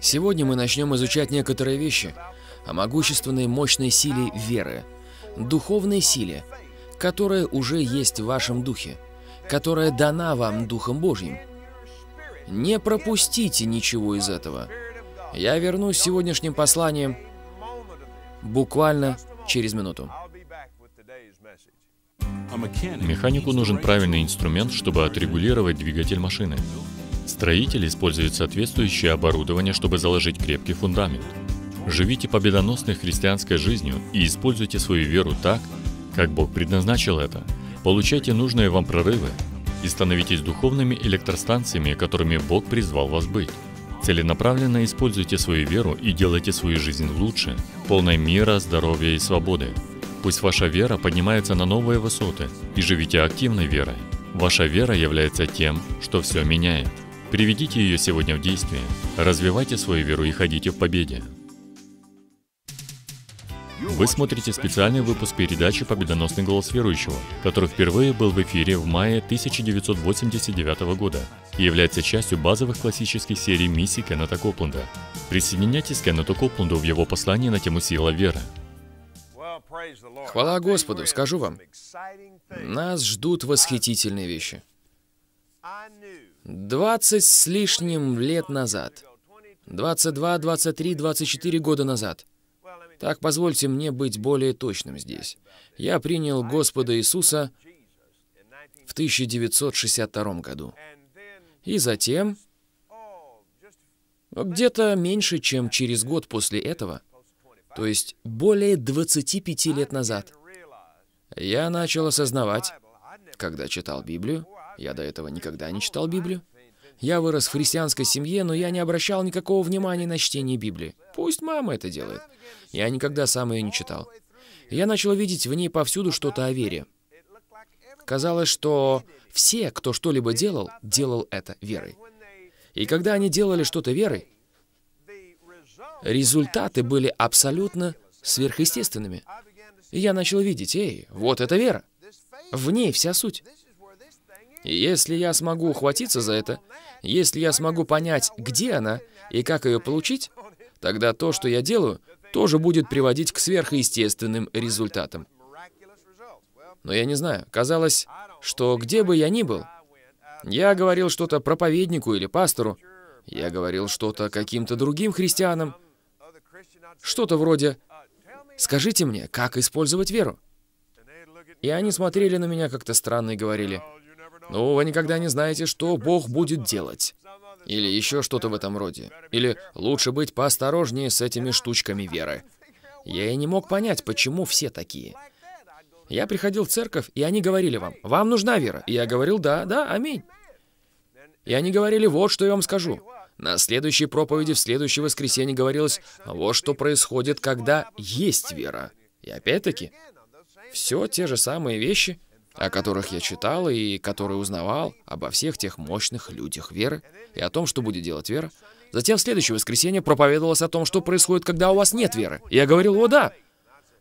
Сегодня мы начнем изучать некоторые вещи о могущественной мощной силе веры, духовной силе, которая уже есть в вашем духе, которая дана вам Духом Божьим. Не пропустите ничего из этого. Я вернусь сегодняшним посланием буквально через минуту. Механику нужен правильный инструмент, чтобы отрегулировать двигатель машины. Строители используют соответствующее оборудование, чтобы заложить крепкий фундамент. Живите победоносной христианской жизнью и используйте свою веру так, как Бог предназначил это. Получайте нужные вам прорывы и становитесь духовными электростанциями, которыми Бог призвал вас быть. Целенаправленно используйте свою веру и делайте свою жизнь лучше, полной мира, здоровья и свободы. Пусть ваша вера поднимается на новые высоты и живите активной верой. Ваша вера является тем, что все меняет. Приведите ее сегодня в действие, развивайте свою веру и ходите в победе. Вы смотрите специальный выпуск передачи «Победоносный голос верующего», который впервые был в эфире в мае 1989 года и является частью базовых классических серий миссий Кеннета Копланда. Присоединяйтесь к Кеннету Копланду в его послании на тему «Сила веры». Хвала Господу, скажу вам, нас ждут восхитительные вещи. 20 с лишним лет назад. 22, 23, 24 года назад. Так позвольте мне быть более точным здесь. Я принял Господа Иисуса в 1962 году. И затем, где-то меньше, чем через год после этого, то есть более 25 лет назад, я начал осознавать, когда читал Библию, я до этого никогда не читал Библию. Я вырос в христианской семье, но я не обращал никакого внимания на чтение Библии. Пусть мама это делает. Я никогда сам ее не читал. Я начал видеть в ней повсюду что-то о вере. Казалось, что все, кто что-либо делал, делал это верой. И когда они делали что-то верой, результаты были абсолютно сверхъестественными. И я начал видеть, эй, вот это вера. В ней вся суть. Если я смогу ухватиться за это, если я смогу понять, где она и как ее получить, тогда то, что я делаю, тоже будет приводить к сверхъестественным результатам. Но я не знаю, казалось, что где бы я ни был, я говорил что-то проповеднику или пастору, я говорил что-то каким-то другим христианам, что-то вроде «Скажите мне, как использовать веру?» И они смотрели на меня как-то странно и говорили ну, вы никогда не знаете, что Бог будет делать. Или еще что-то в этом роде. Или лучше быть поосторожнее с этими штучками веры. Я и не мог понять, почему все такие. Я приходил в церковь, и они говорили вам, «Вам нужна вера». И я говорил, «Да, да, аминь». И они говорили, «Вот что я вам скажу». На следующей проповеди в следующее воскресенье говорилось, «Вот что происходит, когда есть вера». И опять-таки, все те же самые вещи – о которых я читал и которые узнавал обо всех тех мощных людях веры и о том, что будет делать вера. Затем в следующее воскресенье проповедовалось о том, что происходит, когда у вас нет веры. И я говорил, о да,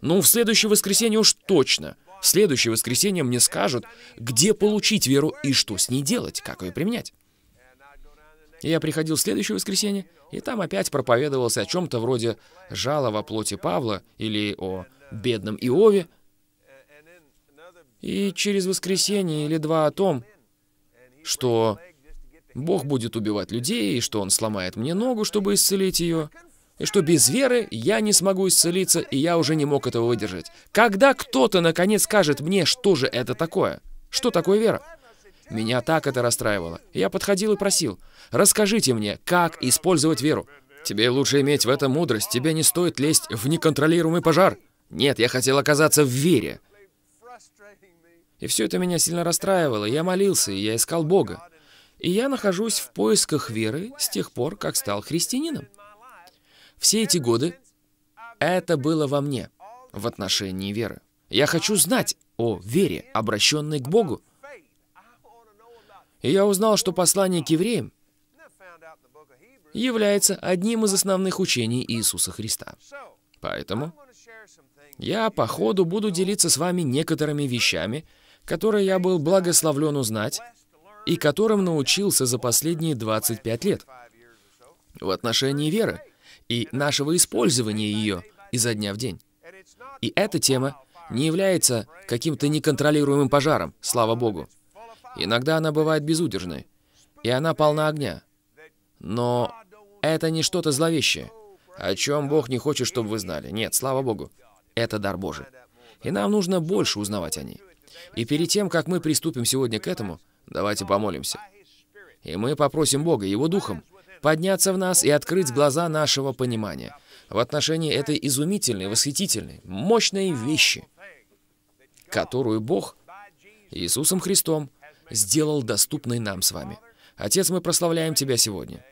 ну в следующее воскресенье уж точно. В следующее воскресенье мне скажут, где получить веру и что с ней делать, как ее применять. я приходил в следующее воскресенье, и там опять проповедовался о чем-то вроде «жало во плоти Павла» или о «бедном Иове», и через воскресенье или два о том, что Бог будет убивать людей, и что Он сломает мне ногу, чтобы исцелить ее, и что без веры я не смогу исцелиться, и я уже не мог этого выдержать. Когда кто-то наконец скажет мне, что же это такое? Что такое вера? Меня так это расстраивало. Я подходил и просил, расскажите мне, как использовать веру. Тебе лучше иметь в этом мудрость, тебе не стоит лезть в неконтролируемый пожар. Нет, я хотел оказаться в вере. И все это меня сильно расстраивало. Я молился, и я искал Бога. И я нахожусь в поисках веры с тех пор, как стал христианином. Все эти годы это было во мне в отношении веры. Я хочу знать о вере, обращенной к Богу. И я узнал, что послание к евреям является одним из основных учений Иисуса Христа. Поэтому я по ходу буду делиться с вами некоторыми вещами, которое я был благословлен узнать и которым научился за последние 25 лет в отношении веры и нашего использования ее изо дня в день. И эта тема не является каким-то неконтролируемым пожаром, слава Богу. Иногда она бывает безудержной, и она полна огня. Но это не что-то зловещее, о чем Бог не хочет, чтобы вы знали. Нет, слава Богу, это дар Божий. И нам нужно больше узнавать о ней. И перед тем, как мы приступим сегодня к этому, давайте помолимся. И мы попросим Бога, Его Духом, подняться в нас и открыть глаза нашего понимания в отношении этой изумительной, восхитительной, мощной вещи, которую Бог Иисусом Христом сделал доступной нам с вами. Отец, мы прославляем Тебя сегодня.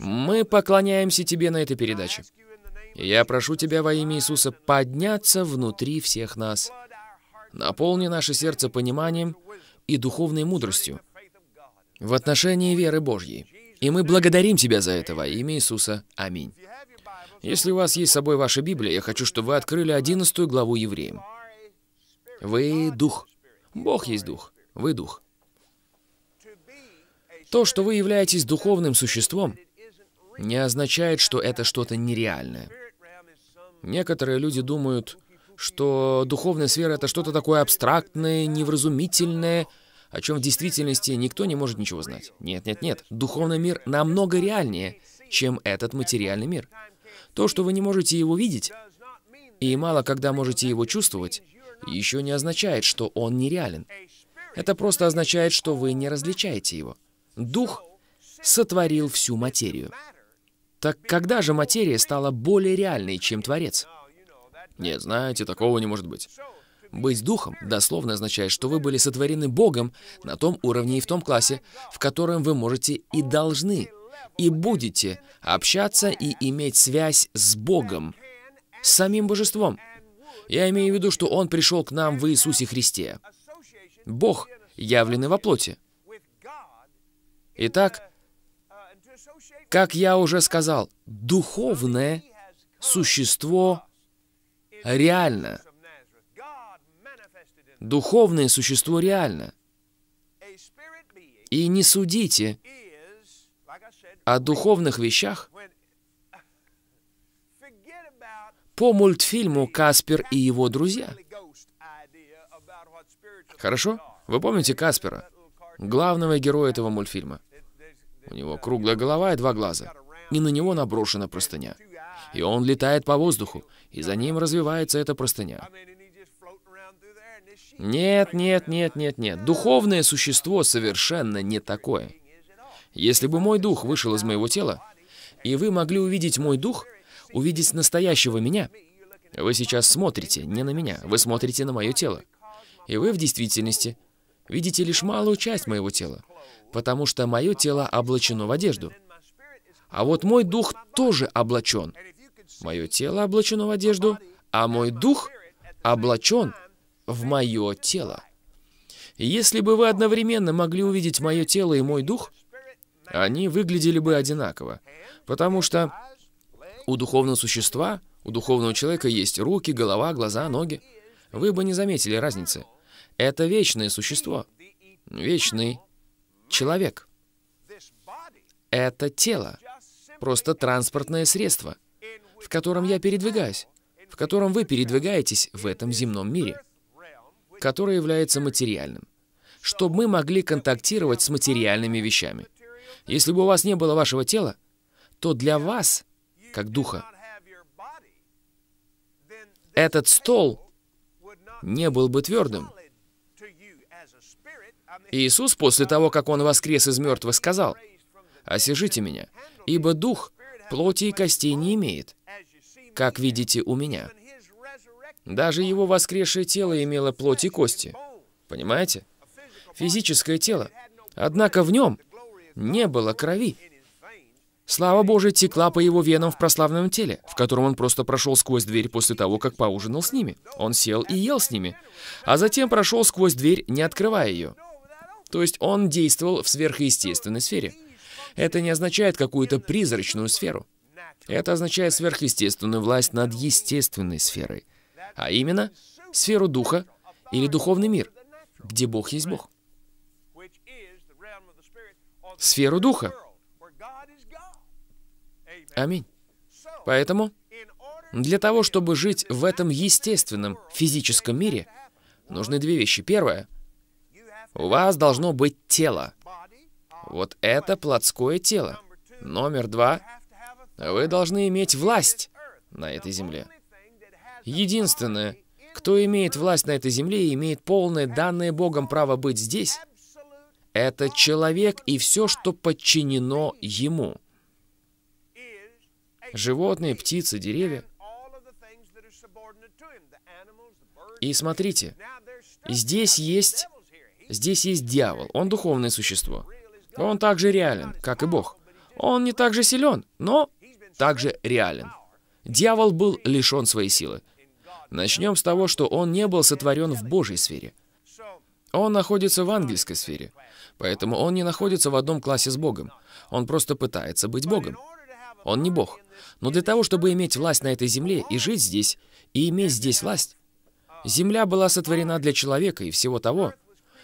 Мы поклоняемся Тебе на этой передаче. Я прошу Тебя во имя Иисуса подняться внутри всех нас – Наполни наше сердце пониманием и духовной мудростью в отношении веры Божьей. И мы благодарим Тебя за это во имя Иисуса. Аминь. Если у вас есть с собой ваша Библия, я хочу, чтобы вы открыли 11 главу Евреям. Вы — Дух. Бог есть Дух. Вы — Дух. То, что вы являетесь духовным существом, не означает, что это что-то нереальное. Некоторые люди думают, что духовная сфера — это что-то такое абстрактное, невразумительное, о чем в действительности никто не может ничего знать. Нет, нет, нет. Духовный мир намного реальнее, чем этот материальный мир. То, что вы не можете его видеть, и мало когда можете его чувствовать, еще не означает, что он нереален. Это просто означает, что вы не различаете его. Дух сотворил всю материю. Так когда же материя стала более реальной, чем Творец? Нет, знаете, такого не может быть. Быть духом дословно означает, что вы были сотворены Богом на том уровне и в том классе, в котором вы можете и должны, и будете общаться и иметь связь с Богом, с самим Божеством. Я имею в виду, что Он пришел к нам в Иисусе Христе. Бог, явленный во плоти. Итак, как я уже сказал, духовное существо реально. Духовное существо реально. И не судите о духовных вещах по мультфильму «Каспер и его друзья». Хорошо? Вы помните Каспера, главного героя этого мультфильма? У него круглая голова и два глаза, и на него наброшена простыня и он летает по воздуху, и за ним развивается эта простыня. Нет, нет, нет, нет, нет. Духовное существо совершенно не такое. Если бы мой дух вышел из моего тела, и вы могли увидеть мой дух, увидеть настоящего меня, вы сейчас смотрите не на меня, вы смотрите на мое тело. И вы в действительности видите лишь малую часть моего тела, потому что мое тело облачено в одежду. А вот мой дух тоже облачен, Мое тело облачено в одежду, а мой дух облачен в мое тело. Если бы вы одновременно могли увидеть мое тело и мой дух, они выглядели бы одинаково, потому что у духовного существа, у духовного человека есть руки, голова, глаза, ноги. Вы бы не заметили разницы. Это вечное существо, вечный человек. Это тело, просто транспортное средство — которым я передвигаюсь, в котором вы передвигаетесь в этом земном мире, который является материальным, чтобы мы могли контактировать с материальными вещами. Если бы у вас не было вашего тела, то для вас, как духа, этот стол не был бы твердым. Иисус, после того, как Он воскрес из мертвых, сказал, «Осижите меня, ибо дух плоти и костей не имеет, как видите у меня. Даже его воскресшее тело имело плоть и кости. Понимаете? Физическое тело. Однако в нем не было крови. Слава Божия текла по его венам в прославленном теле, в котором он просто прошел сквозь дверь после того, как поужинал с ними. Он сел и ел с ними, а затем прошел сквозь дверь, не открывая ее. То есть он действовал в сверхъестественной сфере. Это не означает какую-то призрачную сферу. Это означает сверхъестественную власть над естественной сферой, а именно сферу духа или духовный мир, где Бог есть Бог. Сферу духа. Аминь. Поэтому, для того, чтобы жить в этом естественном физическом мире, нужны две вещи. Первое. У вас должно быть тело. Вот это плотское тело. Номер два вы должны иметь власть на этой земле. Единственное, кто имеет власть на этой земле и имеет полное, данное Богом право быть здесь, это человек и все, что подчинено ему. Животные, птицы, деревья. И смотрите, здесь есть, здесь есть дьявол. Он духовное существо. Он также реален, как и Бог. Он не так же силен, но также реален. Дьявол был лишен своей силы. Начнем с того, что он не был сотворен в Божьей сфере. Он находится в ангельской сфере, поэтому он не находится в одном классе с Богом. Он просто пытается быть Богом. Он не Бог. Но для того, чтобы иметь власть на этой земле и жить здесь, и иметь здесь власть, земля была сотворена для человека и всего того,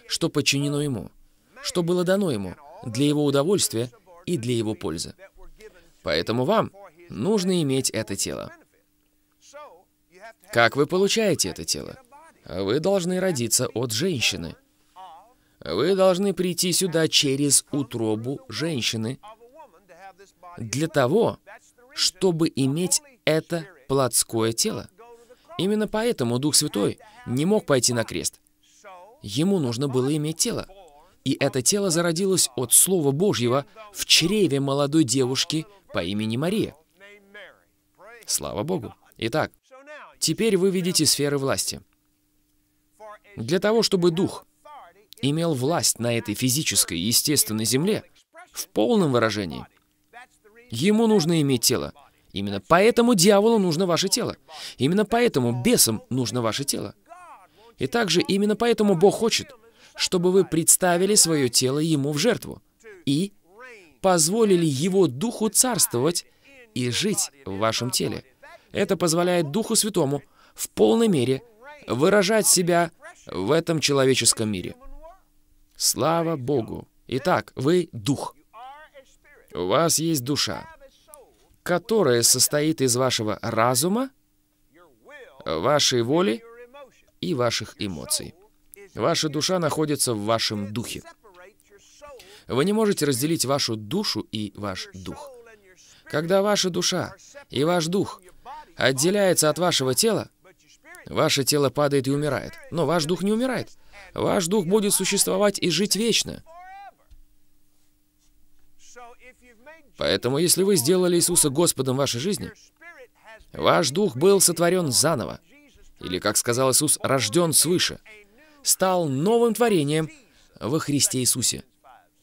что подчинено ему, что было дано ему, для его удовольствия и для его пользы. Поэтому вам нужно иметь это тело. Как вы получаете это тело? Вы должны родиться от женщины. Вы должны прийти сюда через утробу женщины для того, чтобы иметь это плотское тело. Именно поэтому Дух Святой не мог пойти на крест. Ему нужно было иметь тело. И это тело зародилось от Слова Божьего в чреве молодой девушки – по имени Мария. Слава Богу. Итак, теперь вы видите сферы власти. Для того, чтобы дух имел власть на этой физической и естественной земле в полном выражении, ему нужно иметь тело. Именно поэтому дьяволу нужно ваше тело. Именно поэтому бесам нужно ваше тело. И также именно поэтому Бог хочет, чтобы вы представили свое тело Ему в жертву и позволили Его Духу царствовать и жить в вашем теле. Это позволяет Духу Святому в полной мере выражать себя в этом человеческом мире. Слава Богу! Итак, вы — Дух. У вас есть душа, которая состоит из вашего разума, вашей воли и ваших эмоций. Ваша душа находится в вашем духе. Вы не можете разделить вашу душу и ваш дух. Когда ваша душа и ваш дух отделяется от вашего тела, ваше тело падает и умирает, но ваш дух не умирает. Ваш дух будет существовать и жить вечно. Поэтому, если вы сделали Иисуса Господом в вашей жизни, ваш дух был сотворен заново, или, как сказал Иисус, рожден свыше, стал новым творением во Христе Иисусе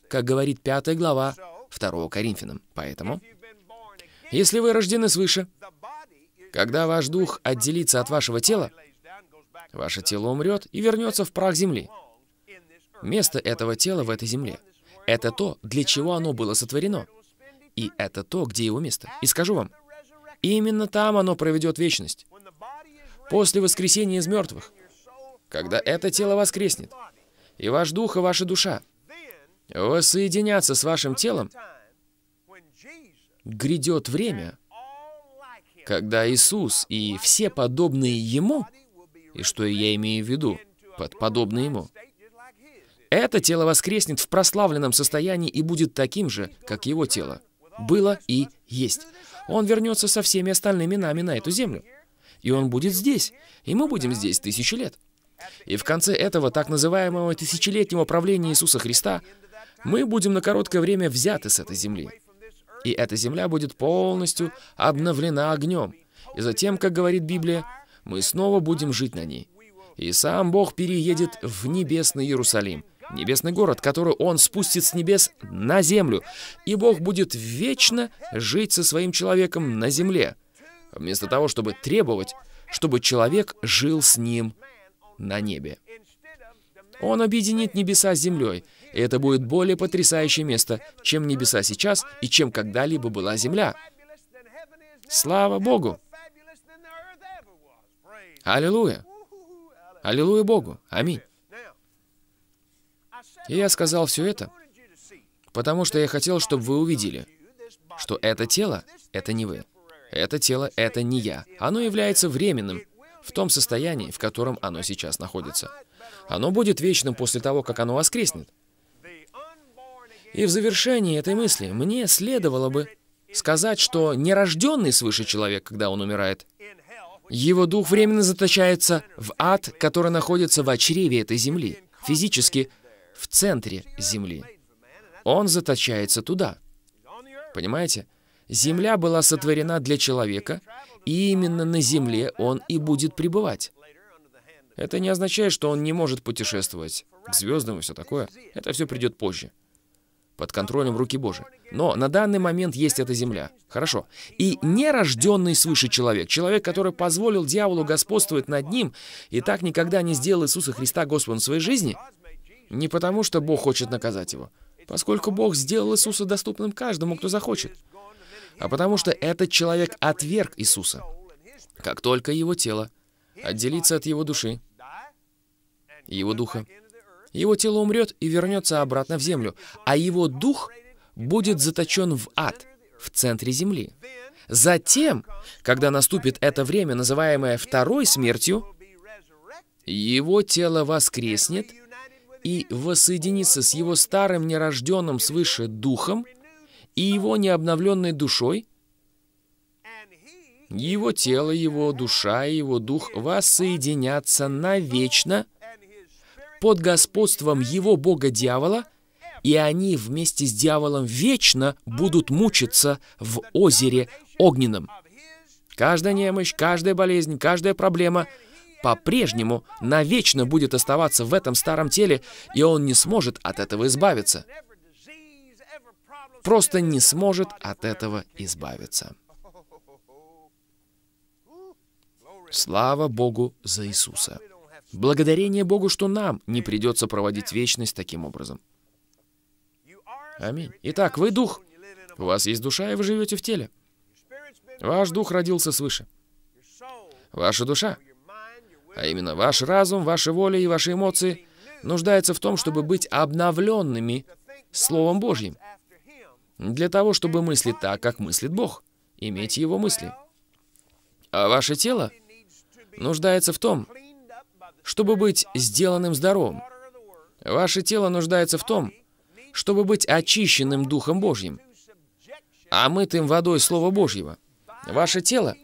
как говорит 5 глава 2 Коринфянам. Поэтому, если вы рождены свыше, когда ваш дух отделится от вашего тела, ваше тело умрет и вернется в прах земли. Место этого тела в этой земле — это то, для чего оно было сотворено. И это то, где его место. И скажу вам, именно там оно проведет вечность. После воскресения из мертвых, когда это тело воскреснет, и ваш дух, и ваша душа — воссоединятся с вашим телом, грядет время, когда Иисус и все подобные Ему, и что я имею в виду под подобные Ему, это тело воскреснет в прославленном состоянии и будет таким же, как его тело. Было и есть. Он вернется со всеми остальными нами на эту землю. И он будет здесь, и мы будем здесь тысячи лет. И в конце этого так называемого тысячелетнего правления Иисуса Христа – мы будем на короткое время взяты с этой земли. И эта земля будет полностью обновлена огнем. И затем, как говорит Библия, мы снова будем жить на ней. И сам Бог переедет в небесный Иерусалим, небесный город, который Он спустит с небес на землю. И Бог будет вечно жить со своим человеком на земле, вместо того, чтобы требовать, чтобы человек жил с ним на небе. Он объединит небеса с землей, и это будет более потрясающее место, чем небеса сейчас и чем когда-либо была земля. Слава Богу! Аллилуйя! Аллилуйя Богу! Аминь! И я сказал все это, потому что я хотел, чтобы вы увидели, что это тело — это не вы. Это тело — это не я. Оно является временным в том состоянии, в котором оно сейчас находится. Оно будет вечным после того, как оно воскреснет. И в завершении этой мысли мне следовало бы сказать, что нерожденный свыше человек, когда он умирает, его дух временно заточается в ад, который находится в очреве этой земли, физически в центре земли. Он заточается туда. Понимаете? Земля была сотворена для человека, и именно на земле он и будет пребывать. Это не означает, что он не может путешествовать к звездам и все такое. Это все придет позже под контролем руки Божией. Но на данный момент есть эта земля. Хорошо. И нерожденный свыше человек, человек, который позволил дьяволу господствовать над ним и так никогда не сделал Иисуса Христа Господом в своей жизни, не потому, что Бог хочет наказать его, поскольку Бог сделал Иисуса доступным каждому, кто захочет, а потому что этот человек отверг Иисуса, как только его тело отделится от его души, его духа, его тело умрет и вернется обратно в землю, а его дух будет заточен в ад, в центре земли. Затем, когда наступит это время, называемое второй смертью, его тело воскреснет и воссоединится с его старым нерожденным свыше духом и его необновленной душой, его тело, его душа и его дух воссоединятся навечно – под господством его бога дьявола, и они вместе с дьяволом вечно будут мучиться в озере огненном. Каждая немощь, каждая болезнь, каждая проблема по-прежнему навечно будет оставаться в этом старом теле, и он не сможет от этого избавиться. Просто не сможет от этого избавиться. Слава Богу за Иисуса! Благодарение Богу, что нам не придется проводить вечность таким образом. Аминь. Итак, вы дух. У вас есть душа, и вы живете в теле. Ваш дух родился свыше. Ваша душа, а именно ваш разум, ваша воля и ваши эмоции, нуждается в том, чтобы быть обновленными Словом Божьим, для того, чтобы мыслить так, как мыслит Бог, иметь Его мысли. А ваше тело нуждается в том, чтобы быть сделанным здоровым. Ваше тело нуждается в том, чтобы быть очищенным Духом Божьим, а мытым водой Слова Божьего. Ваше тело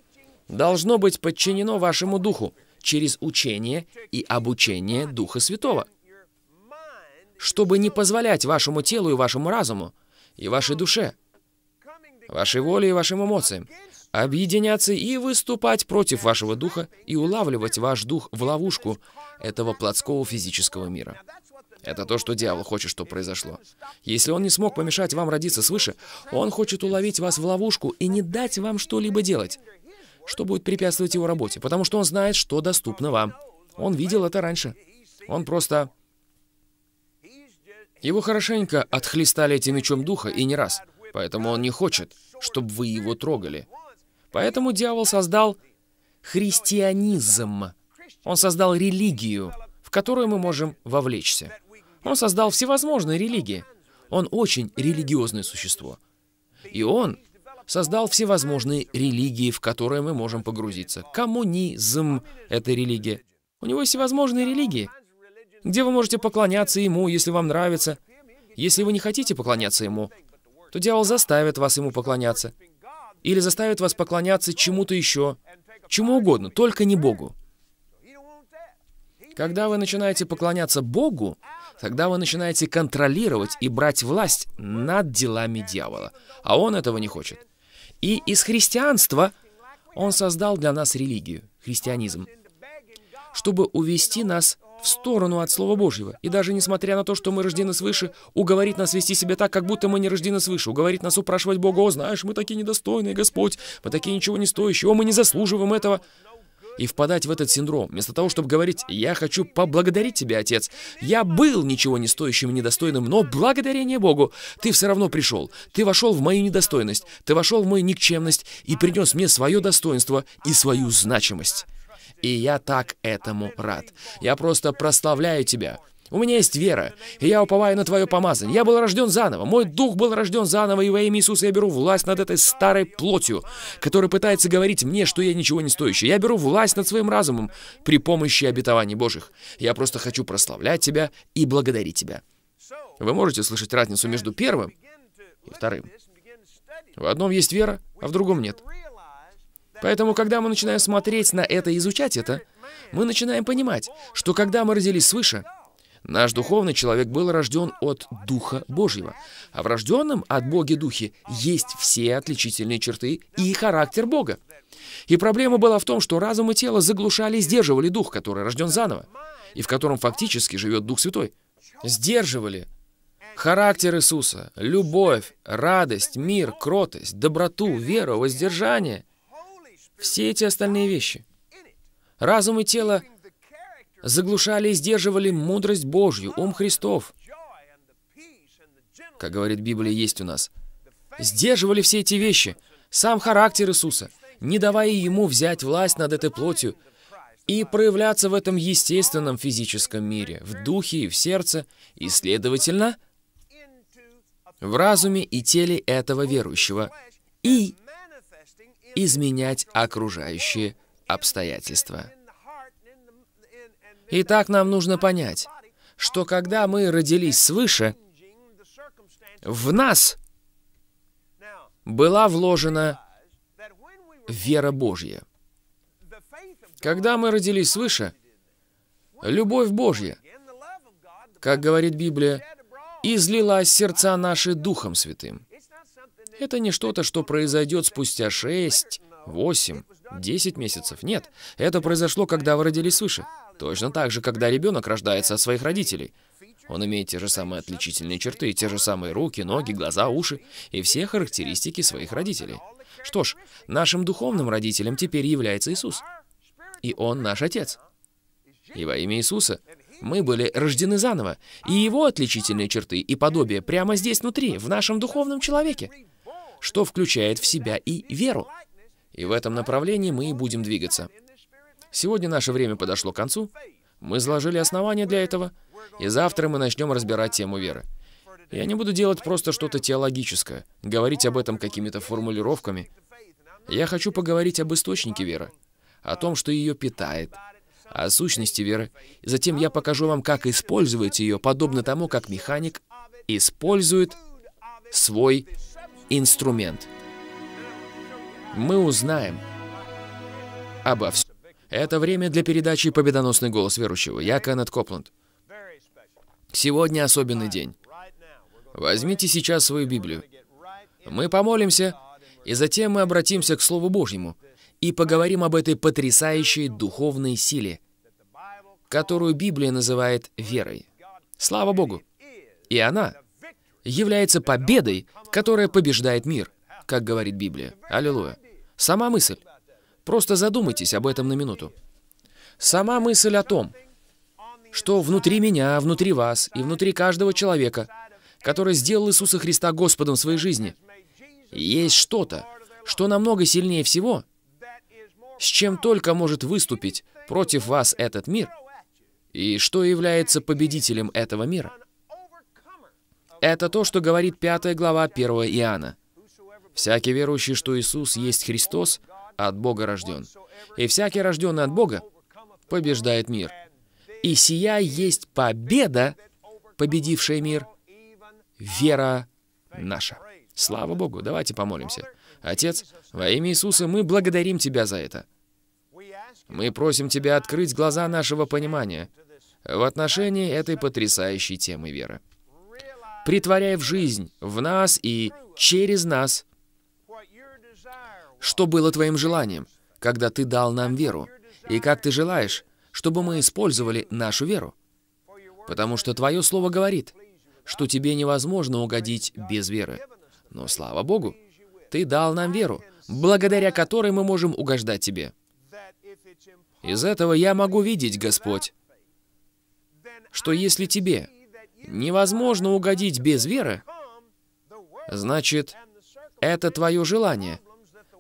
должно быть подчинено вашему Духу через учение и обучение Духа Святого, чтобы не позволять вашему телу и вашему разуму, и вашей душе, вашей воле и вашим эмоциям объединяться и выступать против вашего духа и улавливать ваш дух в ловушку этого плотского физического мира. Это то, что дьявол хочет, чтобы произошло. Если он не смог помешать вам родиться свыше, он хочет уловить вас в ловушку и не дать вам что-либо делать, что будет препятствовать его работе, потому что он знает, что доступно вам. Он видел это раньше. Он просто... Его хорошенько отхлестали этим мечом духа и не раз, поэтому он не хочет, чтобы вы его трогали. Поэтому дьявол создал христианизм. Он создал религию, в которую мы можем вовлечься. Он создал всевозможные религии. Он очень религиозное существо. И он создал всевозможные религии, в которые мы можем погрузиться. Коммунизм — это религия. У него есть всевозможные религии, где вы можете поклоняться ему, если вам нравится. Если вы не хотите поклоняться ему, то дьявол заставит вас ему поклоняться или заставит вас поклоняться чему-то еще, чему угодно, только не Богу. Когда вы начинаете поклоняться Богу, тогда вы начинаете контролировать и брать власть над делами дьявола, а он этого не хочет. И из христианства он создал для нас религию, христианизм, чтобы увести нас в сторону от Слова Божьего. И даже несмотря на то, что мы рождены свыше, уговорит нас вести себя так, как будто мы не рождены свыше, уговорит нас упрашивать Бога, «О, знаешь, мы такие недостойные, Господь, мы такие ничего не стоящие, о, мы не заслуживаем этого» и впадать в этот синдром, вместо того, чтобы говорить «Я хочу поблагодарить тебя, Отец. Я был ничего не стоящим и недостойным, но благодарение Богу ты все равно пришел. Ты вошел в мою недостойность, ты вошел в мою никчемность и принес мне свое достоинство и свою значимость». И я так этому рад. Я просто прославляю тебя. У меня есть вера, и я уповаю на твое помазание. Я был рожден заново, мой дух был рожден заново, и во имя Иисуса я беру власть над этой старой плотью, которая пытается говорить мне, что я ничего не стоящий. Я беру власть над своим разумом при помощи обетований Божьих. Я просто хочу прославлять тебя и благодарить тебя. Вы можете слышать разницу между первым и вторым. В одном есть вера, а в другом нет. Поэтому, когда мы начинаем смотреть на это и изучать это, мы начинаем понимать, что когда мы родились свыше, наш духовный человек был рожден от Духа Божьего. А в рожденном от Боги Духе есть все отличительные черты и характер Бога. И проблема была в том, что разум и тело заглушали и сдерживали Дух, который рожден заново, и в котором фактически живет Дух Святой. Сдерживали характер Иисуса, любовь, радость, мир, кротость, доброту, веру, воздержание – все эти остальные вещи. Разум и тело заглушали и сдерживали мудрость Божью, ум Христов. Как говорит Библия, есть у нас. Сдерживали все эти вещи, сам характер Иисуса, не давая Ему взять власть над этой плотью и проявляться в этом естественном физическом мире, в духе и в сердце, и, следовательно, в разуме и теле этого верующего. И изменять окружающие обстоятельства. Итак, нам нужно понять, что когда мы родились свыше, в нас была вложена вера Божья. Когда мы родились свыше, любовь Божья, как говорит Библия, излилась сердца наши Духом Святым. Это не что-то, что произойдет спустя 6, 8, 10 месяцев. Нет, это произошло, когда вы родились свыше. Точно так же, когда ребенок рождается от своих родителей. Он имеет те же самые отличительные черты, те же самые руки, ноги, глаза, уши и все характеристики своих родителей. Что ж, нашим духовным родителем теперь является Иисус. И Он наш Отец. И во имя Иисуса мы были рождены заново, и Его отличительные черты и подобие прямо здесь внутри, в нашем духовном человеке что включает в себя и веру. И в этом направлении мы и будем двигаться. Сегодня наше время подошло к концу. Мы заложили основания для этого, и завтра мы начнем разбирать тему веры. Я не буду делать просто что-то теологическое, говорить об этом какими-то формулировками. Я хочу поговорить об источнике веры, о том, что ее питает, о сущности веры. И затем я покажу вам, как использовать ее, подобно тому, как механик использует свой инструмент. Мы узнаем обо всем. Это время для передачи «Победоносный голос верующего». Я Кеннет Копланд. Сегодня особенный день. Возьмите сейчас свою Библию. Мы помолимся, и затем мы обратимся к Слову Божьему и поговорим об этой потрясающей духовной силе, которую Библия называет верой. Слава Богу! И она является победой, которая побеждает мир, как говорит Библия. Аллилуйя. Сама мысль. Просто задумайтесь об этом на минуту. Сама мысль о том, что внутри меня, внутри вас и внутри каждого человека, который сделал Иисуса Христа Господом в своей жизни, есть что-то, что намного сильнее всего, с чем только может выступить против вас этот мир, и что является победителем этого мира. Это то, что говорит 5 глава 1 Иоанна. «Всякий верующий, что Иисус есть Христос, от Бога рожден. И всякий рожденный от Бога побеждает мир. И сия есть победа, победившая мир, вера наша». Слава Богу, давайте помолимся. Отец, во имя Иисуса мы благодарим Тебя за это. Мы просим Тебя открыть глаза нашего понимания в отношении этой потрясающей темы веры притворяя в жизнь, в нас и через нас, что было твоим желанием, когда ты дал нам веру, и как ты желаешь, чтобы мы использовали нашу веру. Потому что твое слово говорит, что тебе невозможно угодить без веры. Но слава Богу, ты дал нам веру, благодаря которой мы можем угождать тебе. Из этого я могу видеть, Господь, что если тебе Невозможно угодить без веры. Значит, это твое желание,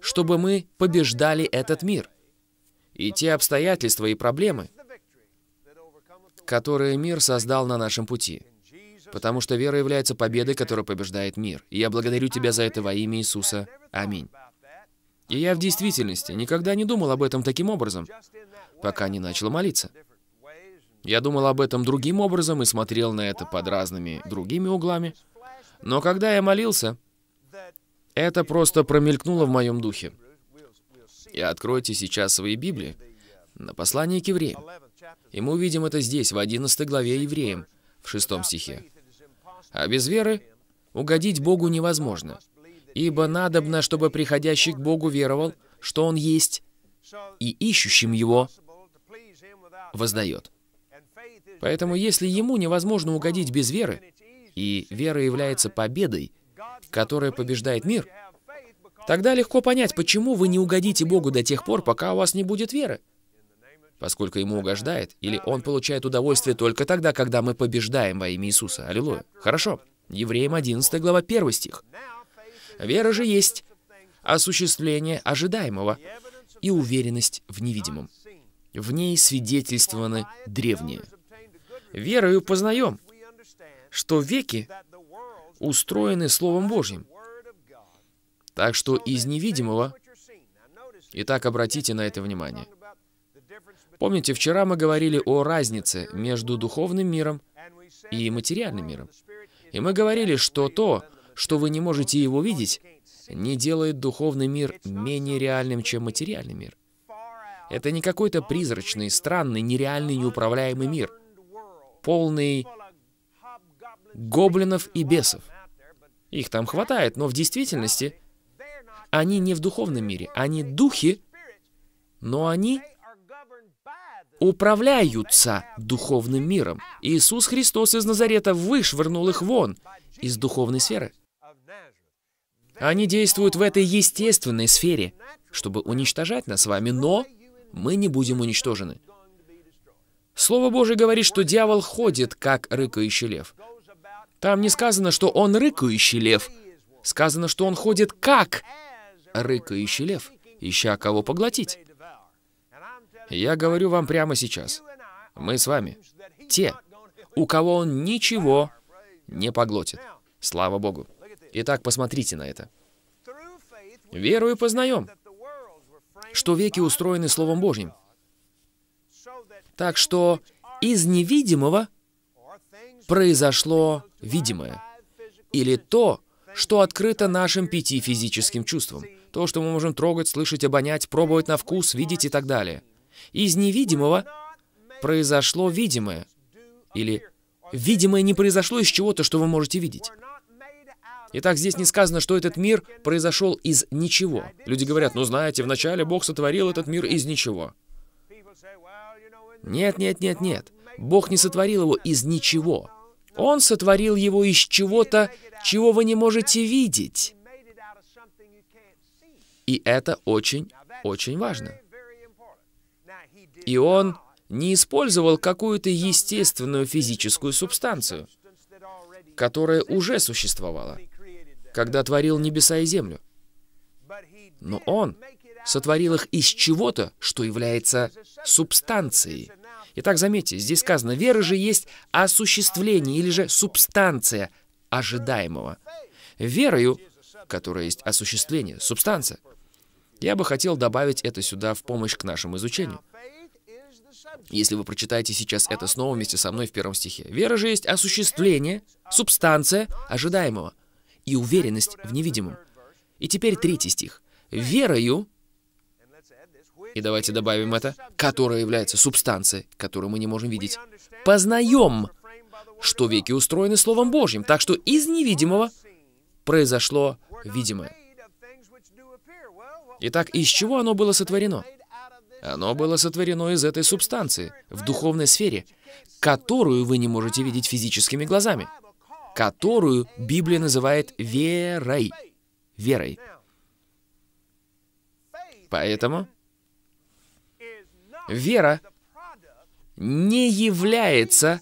чтобы мы побеждали этот мир и те обстоятельства и проблемы, которые мир создал на нашем пути. Потому что вера является победой, которая побеждает мир. И я благодарю Тебя за это во имя Иисуса. Аминь. И я в действительности никогда не думал об этом таким образом, пока не начал молиться. Я думал об этом другим образом и смотрел на это под разными другими углами. Но когда я молился, это просто промелькнуло в моем духе. И откройте сейчас свои Библии на послание к евреям. И мы увидим это здесь, в 11 главе Евреям, в 6 стихе. «А без веры угодить Богу невозможно, ибо надобно, чтобы приходящий к Богу веровал, что Он есть, и ищущим Его воздает». Поэтому если ему невозможно угодить без веры, и вера является победой, которая побеждает мир, тогда легко понять, почему вы не угодите Богу до тех пор, пока у вас не будет веры. Поскольку ему угождает, или он получает удовольствие только тогда, когда мы побеждаем во имя Иисуса. Аллилуйя. Хорошо. Евреям 11 глава 1 стих. Вера же есть осуществление ожидаемого и уверенность в невидимом. В ней свидетельствованы древние. Верою познаем, что веки устроены Словом Божьим. Так что из невидимого... Итак, обратите на это внимание. Помните, вчера мы говорили о разнице между духовным миром и материальным миром. И мы говорили, что то, что вы не можете его видеть, не делает духовный мир менее реальным, чем материальный мир. Это не какой-то призрачный, странный, нереальный, неуправляемый мир – полный гоблинов и бесов. Их там хватает, но в действительности они не в духовном мире. Они духи, но они управляются духовным миром. Иисус Христос из Назарета вышвырнул их вон из духовной сферы. Они действуют в этой естественной сфере, чтобы уничтожать нас с вами, но мы не будем уничтожены. Слово Божие говорит, что дьявол ходит, как рыкающий лев. Там не сказано, что он рыкающий лев. Сказано, что он ходит как рыкающий лев, ища кого поглотить. Я говорю вам прямо сейчас. Мы с вами. Те, у кого он ничего не поглотит. Слава Богу. Итак, посмотрите на это. Верую познаем, что веки устроены Словом Божьим. Так что из невидимого произошло видимое. Или то, что открыто нашим пяти физическим чувствам. То, что мы можем трогать, слышать, обонять, пробовать на вкус, видеть и так далее. Из невидимого произошло видимое. Или видимое не произошло из чего-то, что вы можете видеть. Итак, здесь не сказано, что этот мир произошел из ничего. Люди говорят, ну знаете, вначале Бог сотворил этот мир из ничего. Нет, нет, нет, нет. Бог не сотворил его из ничего. Он сотворил его из чего-то, чего вы не можете видеть. И это очень, очень важно. И он не использовал какую-то естественную физическую субстанцию, которая уже существовала, когда творил небеса и землю. Но он сотворил их из чего-то, что является субстанцией. Итак, заметьте, здесь сказано, вера же есть осуществление или же субстанция ожидаемого. Верою, которая есть осуществление, субстанция. Я бы хотел добавить это сюда в помощь к нашему изучению. Если вы прочитаете сейчас это снова вместе со мной в первом стихе. Вера же есть осуществление, субстанция ожидаемого и уверенность в невидимом. И теперь третий стих. «Верою и давайте добавим это, которое является субстанцией, которую мы не можем видеть, познаем, что веки устроены Словом Божьим, так что из невидимого произошло видимое. Итак, из чего оно было сотворено? Оно было сотворено из этой субстанции, в духовной сфере, которую вы не можете видеть физическими глазами, которую Библия называет верой. Верой. Поэтому Вера не является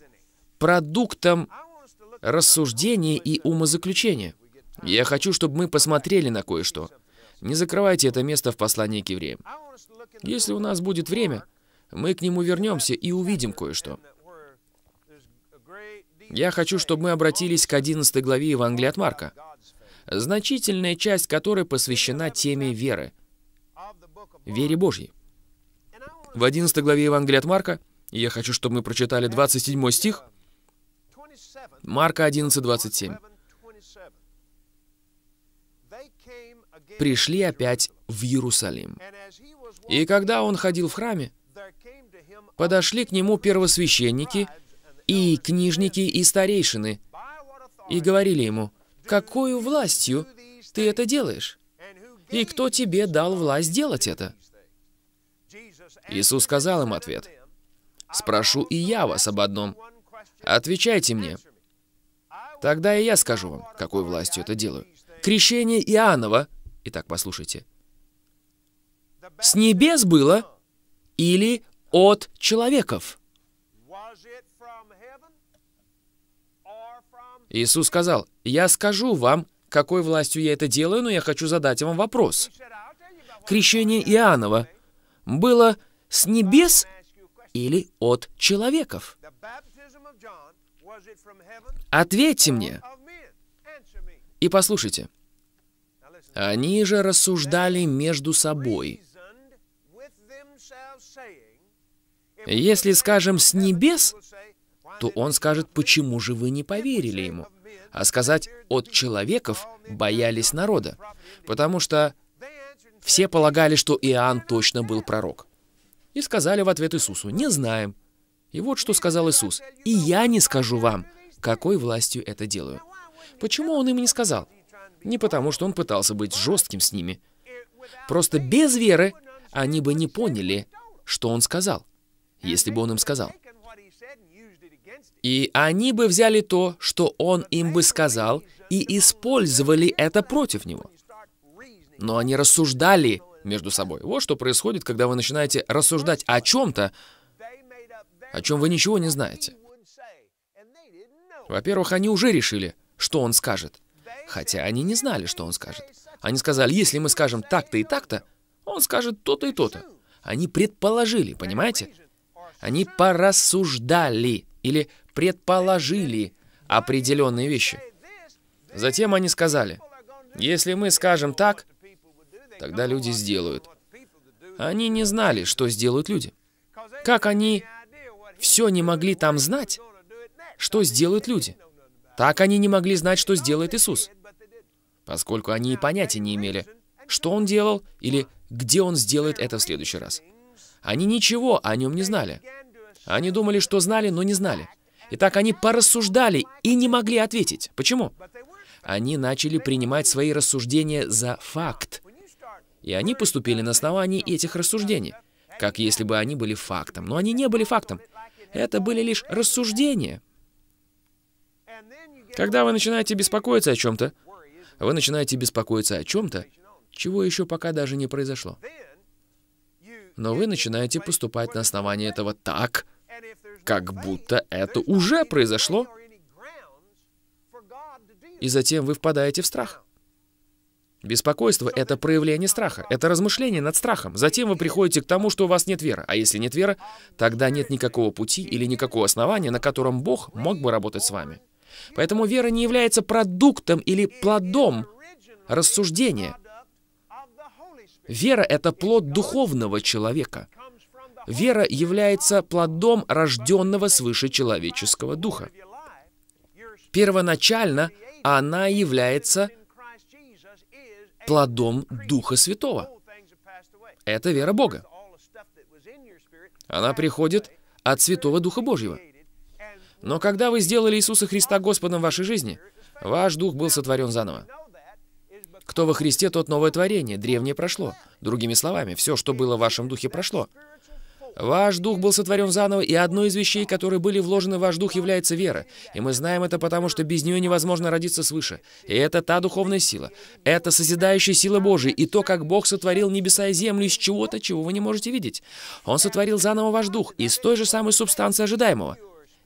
продуктом рассуждения и умозаключения. Я хочу, чтобы мы посмотрели на кое-что. Не закрывайте это место в послании к евреям. Если у нас будет время, мы к нему вернемся и увидим кое-что. Я хочу, чтобы мы обратились к 11 главе Евангелия от Марка, значительная часть которой посвящена теме веры, вере Божьей. В 11 главе Евангелия от Марка, я хочу, чтобы мы прочитали 27 стих, Марка 11, 27. «Пришли опять в Иерусалим. И когда он ходил в храме, подошли к нему первосвященники и книжники и старейшины, и говорили ему, «Какую властью ты это делаешь? И кто тебе дал власть делать это?» Иисус сказал им ответ. «Спрошу и я вас об одном. Отвечайте мне. Тогда и я скажу вам, какой властью это делаю. Крещение Иоаннова. Итак, послушайте. С небес было или от человеков? Иисус сказал, «Я скажу вам, какой властью я это делаю, но я хочу задать вам вопрос. Крещение Иоаннова было с небес или от человеков? Ответьте мне. И послушайте. Они же рассуждали между собой. Если скажем «с небес», то он скажет, почему же вы не поверили ему? А сказать «от человеков» боялись народа, потому что все полагали, что Иоанн точно был пророк. И сказали в ответ Иисусу, не знаем. И вот что сказал Иисус, и я не скажу вам, какой властью это делаю. Почему он им не сказал? Не потому, что он пытался быть жестким с ними. Просто без веры они бы не поняли, что он сказал, если бы он им сказал. И они бы взяли то, что он им бы сказал, и использовали это против него. Но они рассуждали между собой. Вот что происходит, когда вы начинаете рассуждать о чем-то, о чем вы ничего не знаете. Во-первых, они уже решили, что он скажет. Хотя они не знали, что он скажет. Они сказали, если мы скажем так-то и так-то, он скажет то-то и то-то. Они предположили, понимаете? Они порассуждали или предположили определенные вещи. Затем они сказали, если мы скажем так, Тогда люди сделают. Они не знали, что сделают люди. Как они все не могли там знать, что сделают люди? Так они не могли знать, что сделает Иисус, поскольку они и понятия не имели, что Он делал или где Он сделает это в следующий раз. Они ничего о Нем не знали. Они думали, что знали, но не знали. Итак, они порассуждали и не могли ответить. Почему? Они начали принимать свои рассуждения за факт, и они поступили на основании этих рассуждений, как если бы они были фактом. Но они не были фактом. Это были лишь рассуждения. Когда вы начинаете беспокоиться о чем-то, вы начинаете беспокоиться о чем-то, чего еще пока даже не произошло. Но вы начинаете поступать на основании этого так, как будто это уже произошло, и затем вы впадаете в страх. Беспокойство — это проявление страха, это размышление над страхом. Затем вы приходите к тому, что у вас нет веры. А если нет веры, тогда нет никакого пути или никакого основания, на котором Бог мог бы работать с вами. Поэтому вера не является продуктом или плодом рассуждения. Вера — это плод духовного человека. Вера является плодом рожденного свыше человеческого духа. Первоначально она является плодом Духа Святого. Это вера Бога. Она приходит от Святого Духа Божьего. Но когда вы сделали Иисуса Христа Господом в вашей жизни, ваш дух был сотворен заново. Кто во Христе, тот новое творение, древнее прошло. Другими словами, все, что было в вашем духе, прошло. Ваш дух был сотворен заново, и одной из вещей, которые были вложены в ваш дух, является вера. И мы знаем это потому, что без нее невозможно родиться свыше. И это та духовная сила. Это созидающая сила Божия, и то, как Бог сотворил небеса и землю из чего-то, чего вы не можете видеть. Он сотворил заново ваш дух из той же самой субстанции ожидаемого.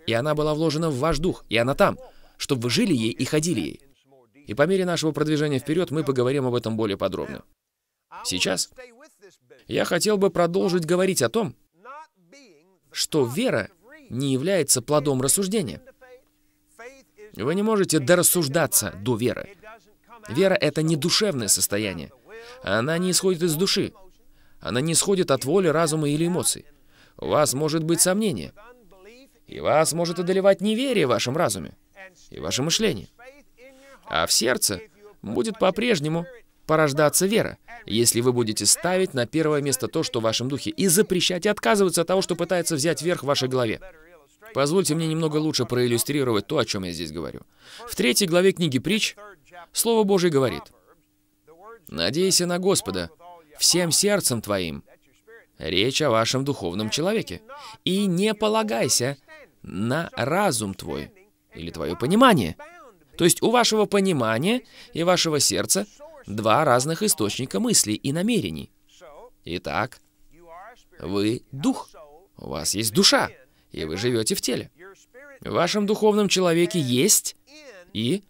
И она была вложена в ваш дух, и она там, чтобы вы жили ей и ходили ей. И по мере нашего продвижения вперед мы поговорим об этом более подробно. Сейчас я хотел бы продолжить говорить о том, что вера не является плодом рассуждения. Вы не можете дорассуждаться до веры. Вера — это не душевное состояние. Она не исходит из души. Она не исходит от воли, разума или эмоций. У вас может быть сомнение. И вас может одолевать неверие в вашем разуме и ваше мышление. А в сердце будет по-прежнему порождаться вера, если вы будете ставить на первое место то, что в вашем духе, и запрещать и отказываться от того, что пытается взять верх в вашей голове. Позвольте мне немного лучше проиллюстрировать то, о чем я здесь говорю. В третьей главе книги «Притч» Слово Божие говорит, «Надейся на Господа всем сердцем твоим». Речь о вашем духовном человеке. «И не полагайся на разум твой» или твое понимание. То есть у вашего понимания и вашего сердца два разных источника мыслей и намерений. Итак, вы — дух. У вас есть душа, и вы живете в теле. В вашем духовном человеке есть и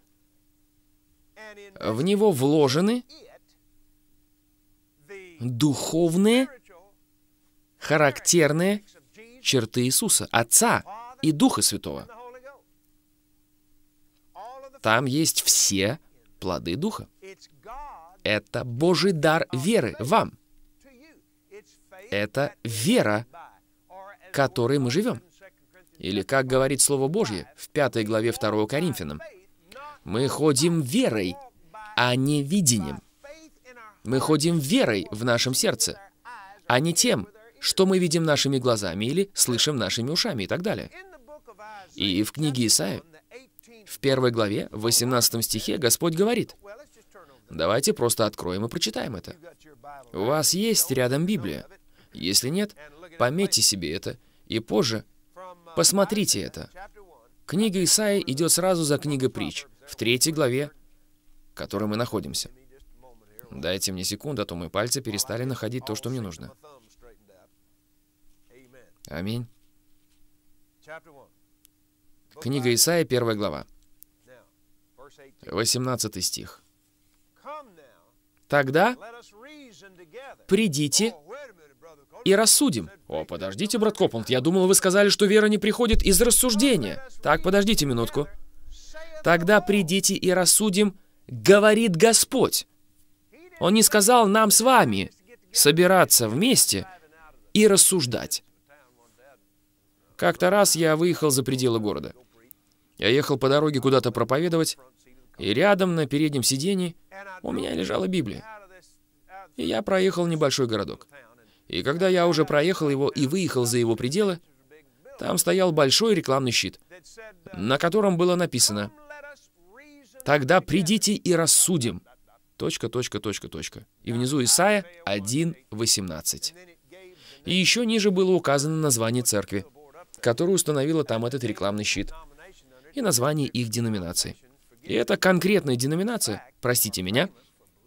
в него вложены духовные, характерные черты Иисуса, Отца и Духа Святого. Там есть все плоды Духа. Это Божий дар веры вам. Это вера, которой мы живем. Или, как говорит Слово Божье в 5 главе 2 Коринфянам, мы ходим верой, а не видением. Мы ходим верой в нашем сердце, а не тем, что мы видим нашими глазами или слышим нашими ушами и так далее. И в книге Исаия, в первой главе, в 18 стихе, Господь говорит, Давайте просто откроем и прочитаем это. У вас есть рядом Библия? Если нет, пометьте себе это, и позже посмотрите это. Книга Исаия идет сразу за книгой Притч, в третьей главе, в которой мы находимся. Дайте мне секунду, а то мои пальцы перестали находить то, что мне нужно. Аминь. Книга Исаия, первая глава, 18 стих. Тогда придите и рассудим. О, подождите, брат Копланд, я думал, вы сказали, что вера не приходит из рассуждения. Так, подождите минутку. Тогда придите и рассудим, говорит Господь. Он не сказал нам с вами собираться вместе и рассуждать. Как-то раз я выехал за пределы города. Я ехал по дороге куда-то проповедовать, и рядом на переднем сиденье у меня лежала Библия. И я проехал небольшой городок. И когда я уже проехал его и выехал за его пределы, там стоял большой рекламный щит, на котором было написано «Тогда придите и рассудим». Точка, точка, точка, точка. И внизу Исаия 1.18. И еще ниже было указано название церкви, которую установила там этот рекламный щит, и название их деноминации. И это конкретная деноминация, простите меня,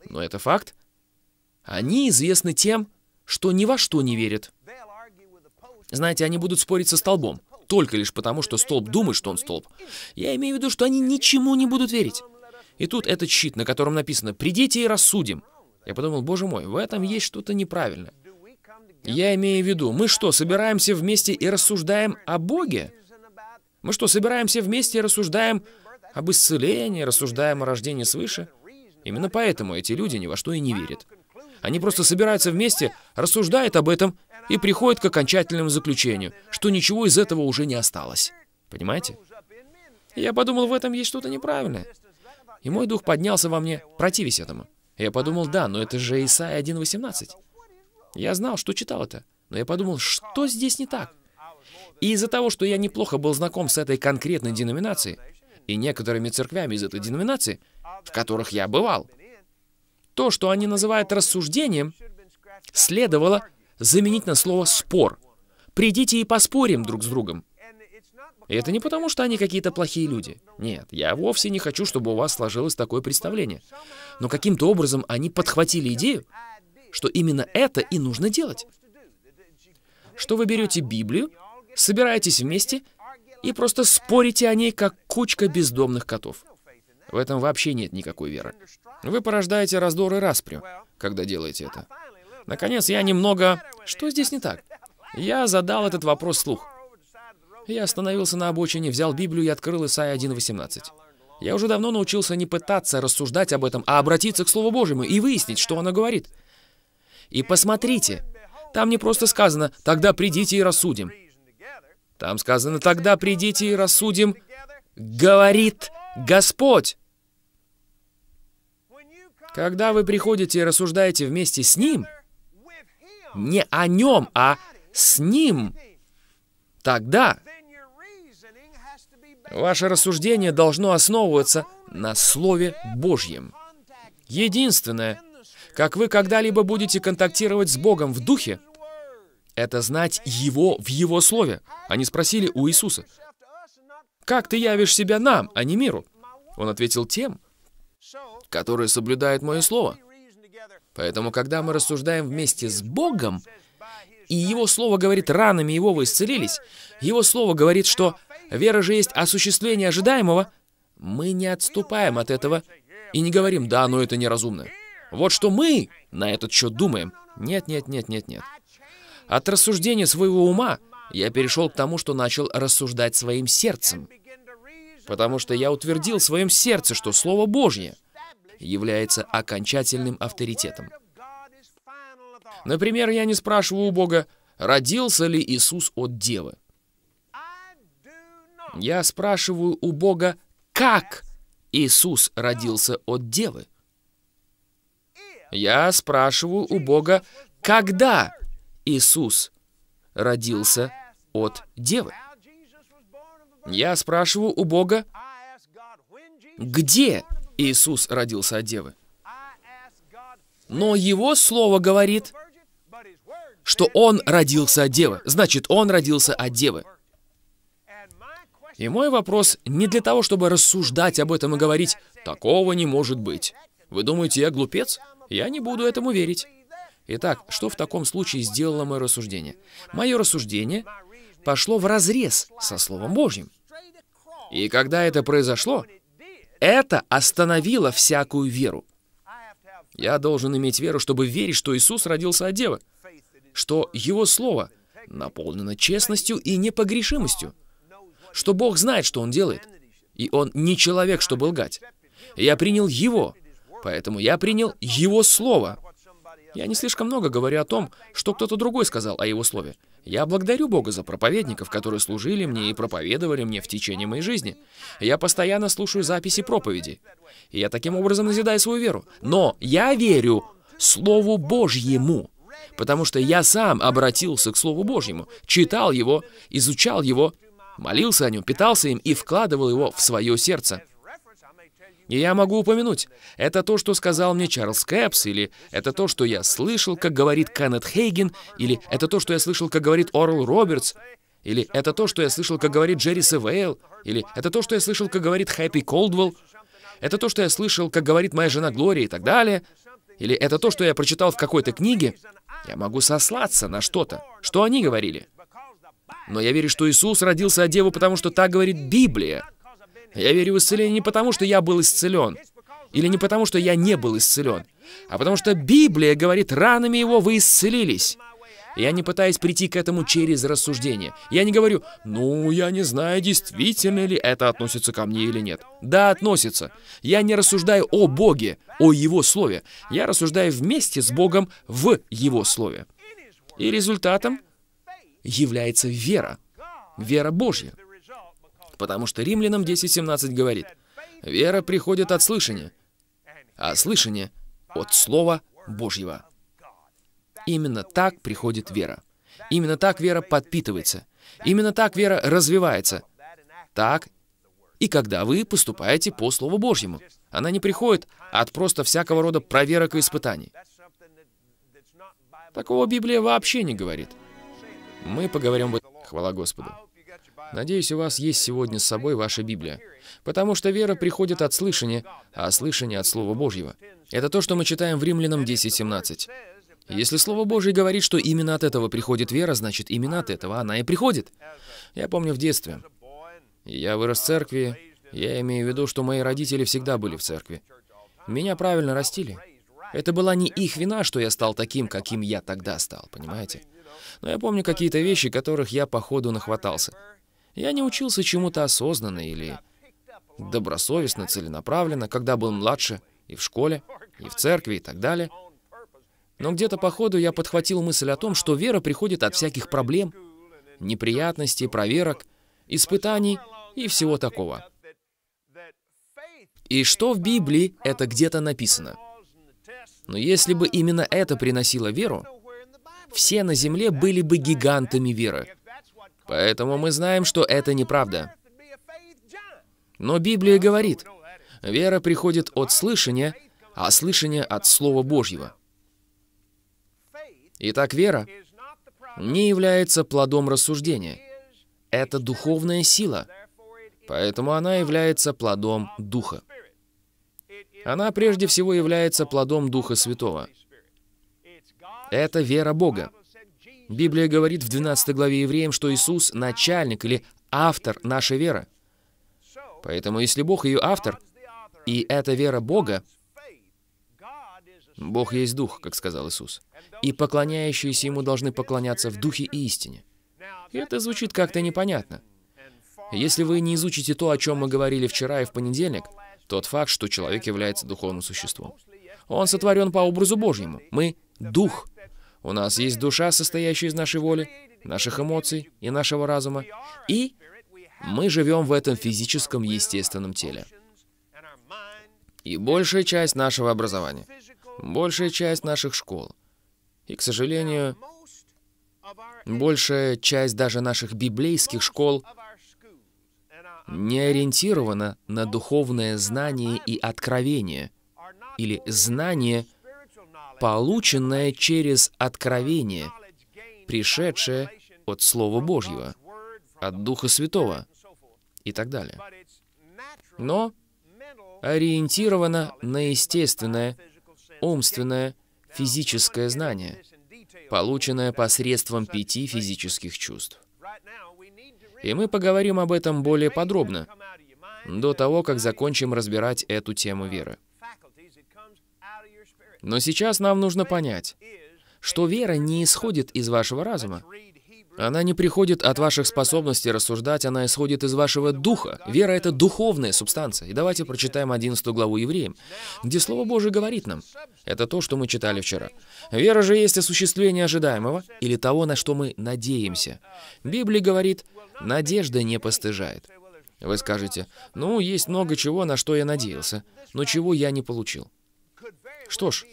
но это факт, они известны тем, что ни во что не верят. Знаете, они будут спорить со столбом, только лишь потому, что столб думает, что он столб. Я имею в виду, что они ничему не будут верить. И тут этот щит, на котором написано «Придите и рассудим». Я подумал, боже мой, в этом есть что-то неправильное. Я имею в виду, мы что, собираемся вместе и рассуждаем о Боге? Мы что, собираемся вместе и рассуждаем об исцелении, рассуждаем о рождении свыше. Именно поэтому эти люди ни во что и не верят. Они просто собираются вместе, рассуждают об этом и приходят к окончательному заключению, что ничего из этого уже не осталось. Понимаете? я подумал, в этом есть что-то неправильное. И мой дух поднялся во мне, противясь этому. я подумал, да, но это же Исайя 1.18. Я знал, что читал это, но я подумал, что здесь не так? И из-за того, что я неплохо был знаком с этой конкретной деноминацией, и некоторыми церквями из этой деноминации, в которых я бывал. То, что они называют рассуждением, следовало заменить на слово «спор». «Придите и поспорим друг с другом». И это не потому, что они какие-то плохие люди. Нет, я вовсе не хочу, чтобы у вас сложилось такое представление. Но каким-то образом они подхватили идею, что именно это и нужно делать. Что вы берете Библию, собираетесь вместе и просто спорите о ней, как кучка бездомных котов. В этом вообще нет никакой веры. Вы порождаете раздор и распрю, когда делаете это. Наконец, я немного... Что здесь не так? Я задал этот вопрос слух. Я остановился на обочине, взял Библию и открыл Исайя 1.18. Я уже давно научился не пытаться рассуждать об этом, а обратиться к Слову Божьему и выяснить, что оно говорит. И посмотрите, там не просто сказано «тогда придите и рассудим». Там сказано, тогда придите и рассудим. Говорит Господь. Когда вы приходите и рассуждаете вместе с Ним, не о Нем, а с Ним, тогда ваше рассуждение должно основываться на Слове Божьем. Единственное, как вы когда-либо будете контактировать с Богом в Духе, это знать Его в Его Слове. Они спросили у Иисуса, «Как ты явишь себя нам, а не миру?» Он ответил тем, которые соблюдают Мое Слово. Поэтому, когда мы рассуждаем вместе с Богом, и Его Слово говорит, ранами Его вы исцелились, Его Слово говорит, что вера же есть осуществление ожидаемого, мы не отступаем от этого и не говорим, да, но это неразумно. Вот что мы на этот счет думаем. Нет, нет, нет, нет, нет. От рассуждения своего ума я перешел к тому, что начал рассуждать своим сердцем. Потому что я утвердил в своем сердце, что Слово Божье является окончательным авторитетом. Например, я не спрашиваю у Бога, родился ли Иисус от Девы. Я спрашиваю у Бога, как Иисус родился от Девы. Я спрашиваю у Бога, когда Иисус родился от девы. Я спрашиваю у Бога, где Иисус родился от девы? Но его слово говорит, что он родился от девы. Значит, он родился от девы. И мой вопрос не для того, чтобы рассуждать об этом и говорить, такого не может быть. Вы думаете, я глупец? Я не буду этому верить. Итак, что в таком случае сделало мое рассуждение? Мое рассуждение пошло в разрез со Словом Божьим. И когда это произошло, это остановило всякую веру. Я должен иметь веру, чтобы верить, что Иисус родился от Девы, что Его Слово наполнено честностью и непогрешимостью, что Бог знает, что Он делает, и Он не человек, чтобы лгать. Я принял Его, поэтому я принял Его Слово, я не слишком много говорю о том, что кто-то другой сказал о его слове. Я благодарю Бога за проповедников, которые служили мне и проповедовали мне в течение моей жизни. Я постоянно слушаю записи проповеди, И я таким образом назидаю свою веру. Но я верю Слову Божьему, потому что я сам обратился к Слову Божьему, читал его, изучал его, молился о нем, питался им и вкладывал его в свое сердце. И я могу упомянуть, это то, что сказал мне Чарльз Кэпс, или это то, что я слышал, как говорит Кеннет Хейген, или это то, что я слышал, как говорит Орл Робертс, или это то, что я слышал, как говорит Джерри Севейл, или это то, что я слышал, как говорит Хэппи Колдвелл, это то, что я слышал, как говорит моя жена Глория и так далее, или это то, что я прочитал в какой-то книге, я могу сослаться на что-то, что они говорили. Но я верю, что Иисус родился от девы, потому что так говорит Библия. Я верю в исцеление не потому, что я был исцелен, или не потому, что я не был исцелен, а потому что Библия говорит, ранами его вы исцелились. Я не пытаюсь прийти к этому через рассуждение. Я не говорю, ну, я не знаю, действительно ли это относится ко мне или нет. Да, относится. Я не рассуждаю о Боге, о Его Слове. Я рассуждаю вместе с Богом в Его Слове. И результатом является вера. Вера Божья. Потому что римлянам 10.17 говорит, «Вера приходит от слышания, а слышание — от Слова Божьего». Именно так приходит вера. Именно так вера подпитывается. Именно так вера развивается. Так и когда вы поступаете по Слову Божьему. Она не приходит от просто всякого рода проверок и испытаний. Такого Библия вообще не говорит. Мы поговорим об этом. Хвала Господу. Надеюсь, у вас есть сегодня с собой ваша Библия. Потому что вера приходит от слышания, а слышание от Слова Божьего. Это то, что мы читаем в Римлянам 10.17. Если Слово Божье говорит, что именно от этого приходит вера, значит, именно от этого она и приходит. Я помню в детстве. Я вырос в церкви. Я имею в виду, что мои родители всегда были в церкви. Меня правильно растили. Это была не их вина, что я стал таким, каким я тогда стал, понимаете? Но я помню какие-то вещи, которых я по ходу нахватался. Я не учился чему-то осознанно или добросовестно, целенаправленно, когда был младше, и в школе, и в церкви, и так далее. Но где-то по ходу я подхватил мысль о том, что вера приходит от всяких проблем, неприятностей, проверок, испытаний и всего такого. И что в Библии это где-то написано. Но если бы именно это приносило веру, все на земле были бы гигантами веры. Поэтому мы знаем, что это неправда. Но Библия говорит, вера приходит от слышания, а слышание от Слова Божьего. Итак, вера не является плодом рассуждения. Это духовная сила, поэтому она является плодом Духа. Она прежде всего является плодом Духа Святого. Это вера Бога. Библия говорит в 12 главе Евреям, что Иисус – начальник или автор нашей веры. Поэтому если Бог ее автор, и это вера Бога, Бог есть Дух, как сказал Иисус, и поклоняющиеся Ему должны поклоняться в Духе и истине. И это звучит как-то непонятно. Если вы не изучите то, о чем мы говорили вчера и в понедельник, тот факт, что человек является духовным существом. Он сотворен по образу Божьему. Мы — дух. У нас есть душа, состоящая из нашей воли, наших эмоций и нашего разума. И мы живем в этом физическом естественном теле. И большая часть нашего образования, большая часть наших школ, и, к сожалению, большая часть даже наших библейских школ не ориентирована на духовное знание и откровение, или знание – полученное через откровение, пришедшее от Слова Божьего, от Духа Святого и так далее. Но ориентировано на естественное, умственное, физическое знание, полученное посредством пяти физических чувств. И мы поговорим об этом более подробно, до того, как закончим разбирать эту тему веры. Но сейчас нам нужно понять, что вера не исходит из вашего разума. Она не приходит от ваших способностей рассуждать, она исходит из вашего духа. Вера — это духовная субстанция. И давайте прочитаем 11 главу Евреям, где Слово Божие говорит нам. Это то, что мы читали вчера. Вера же есть осуществление ожидаемого или того, на что мы надеемся. Библия говорит, надежда не постыжает. Вы скажете, ну, есть много чего, на что я надеялся, но чего я не получил. Что ж,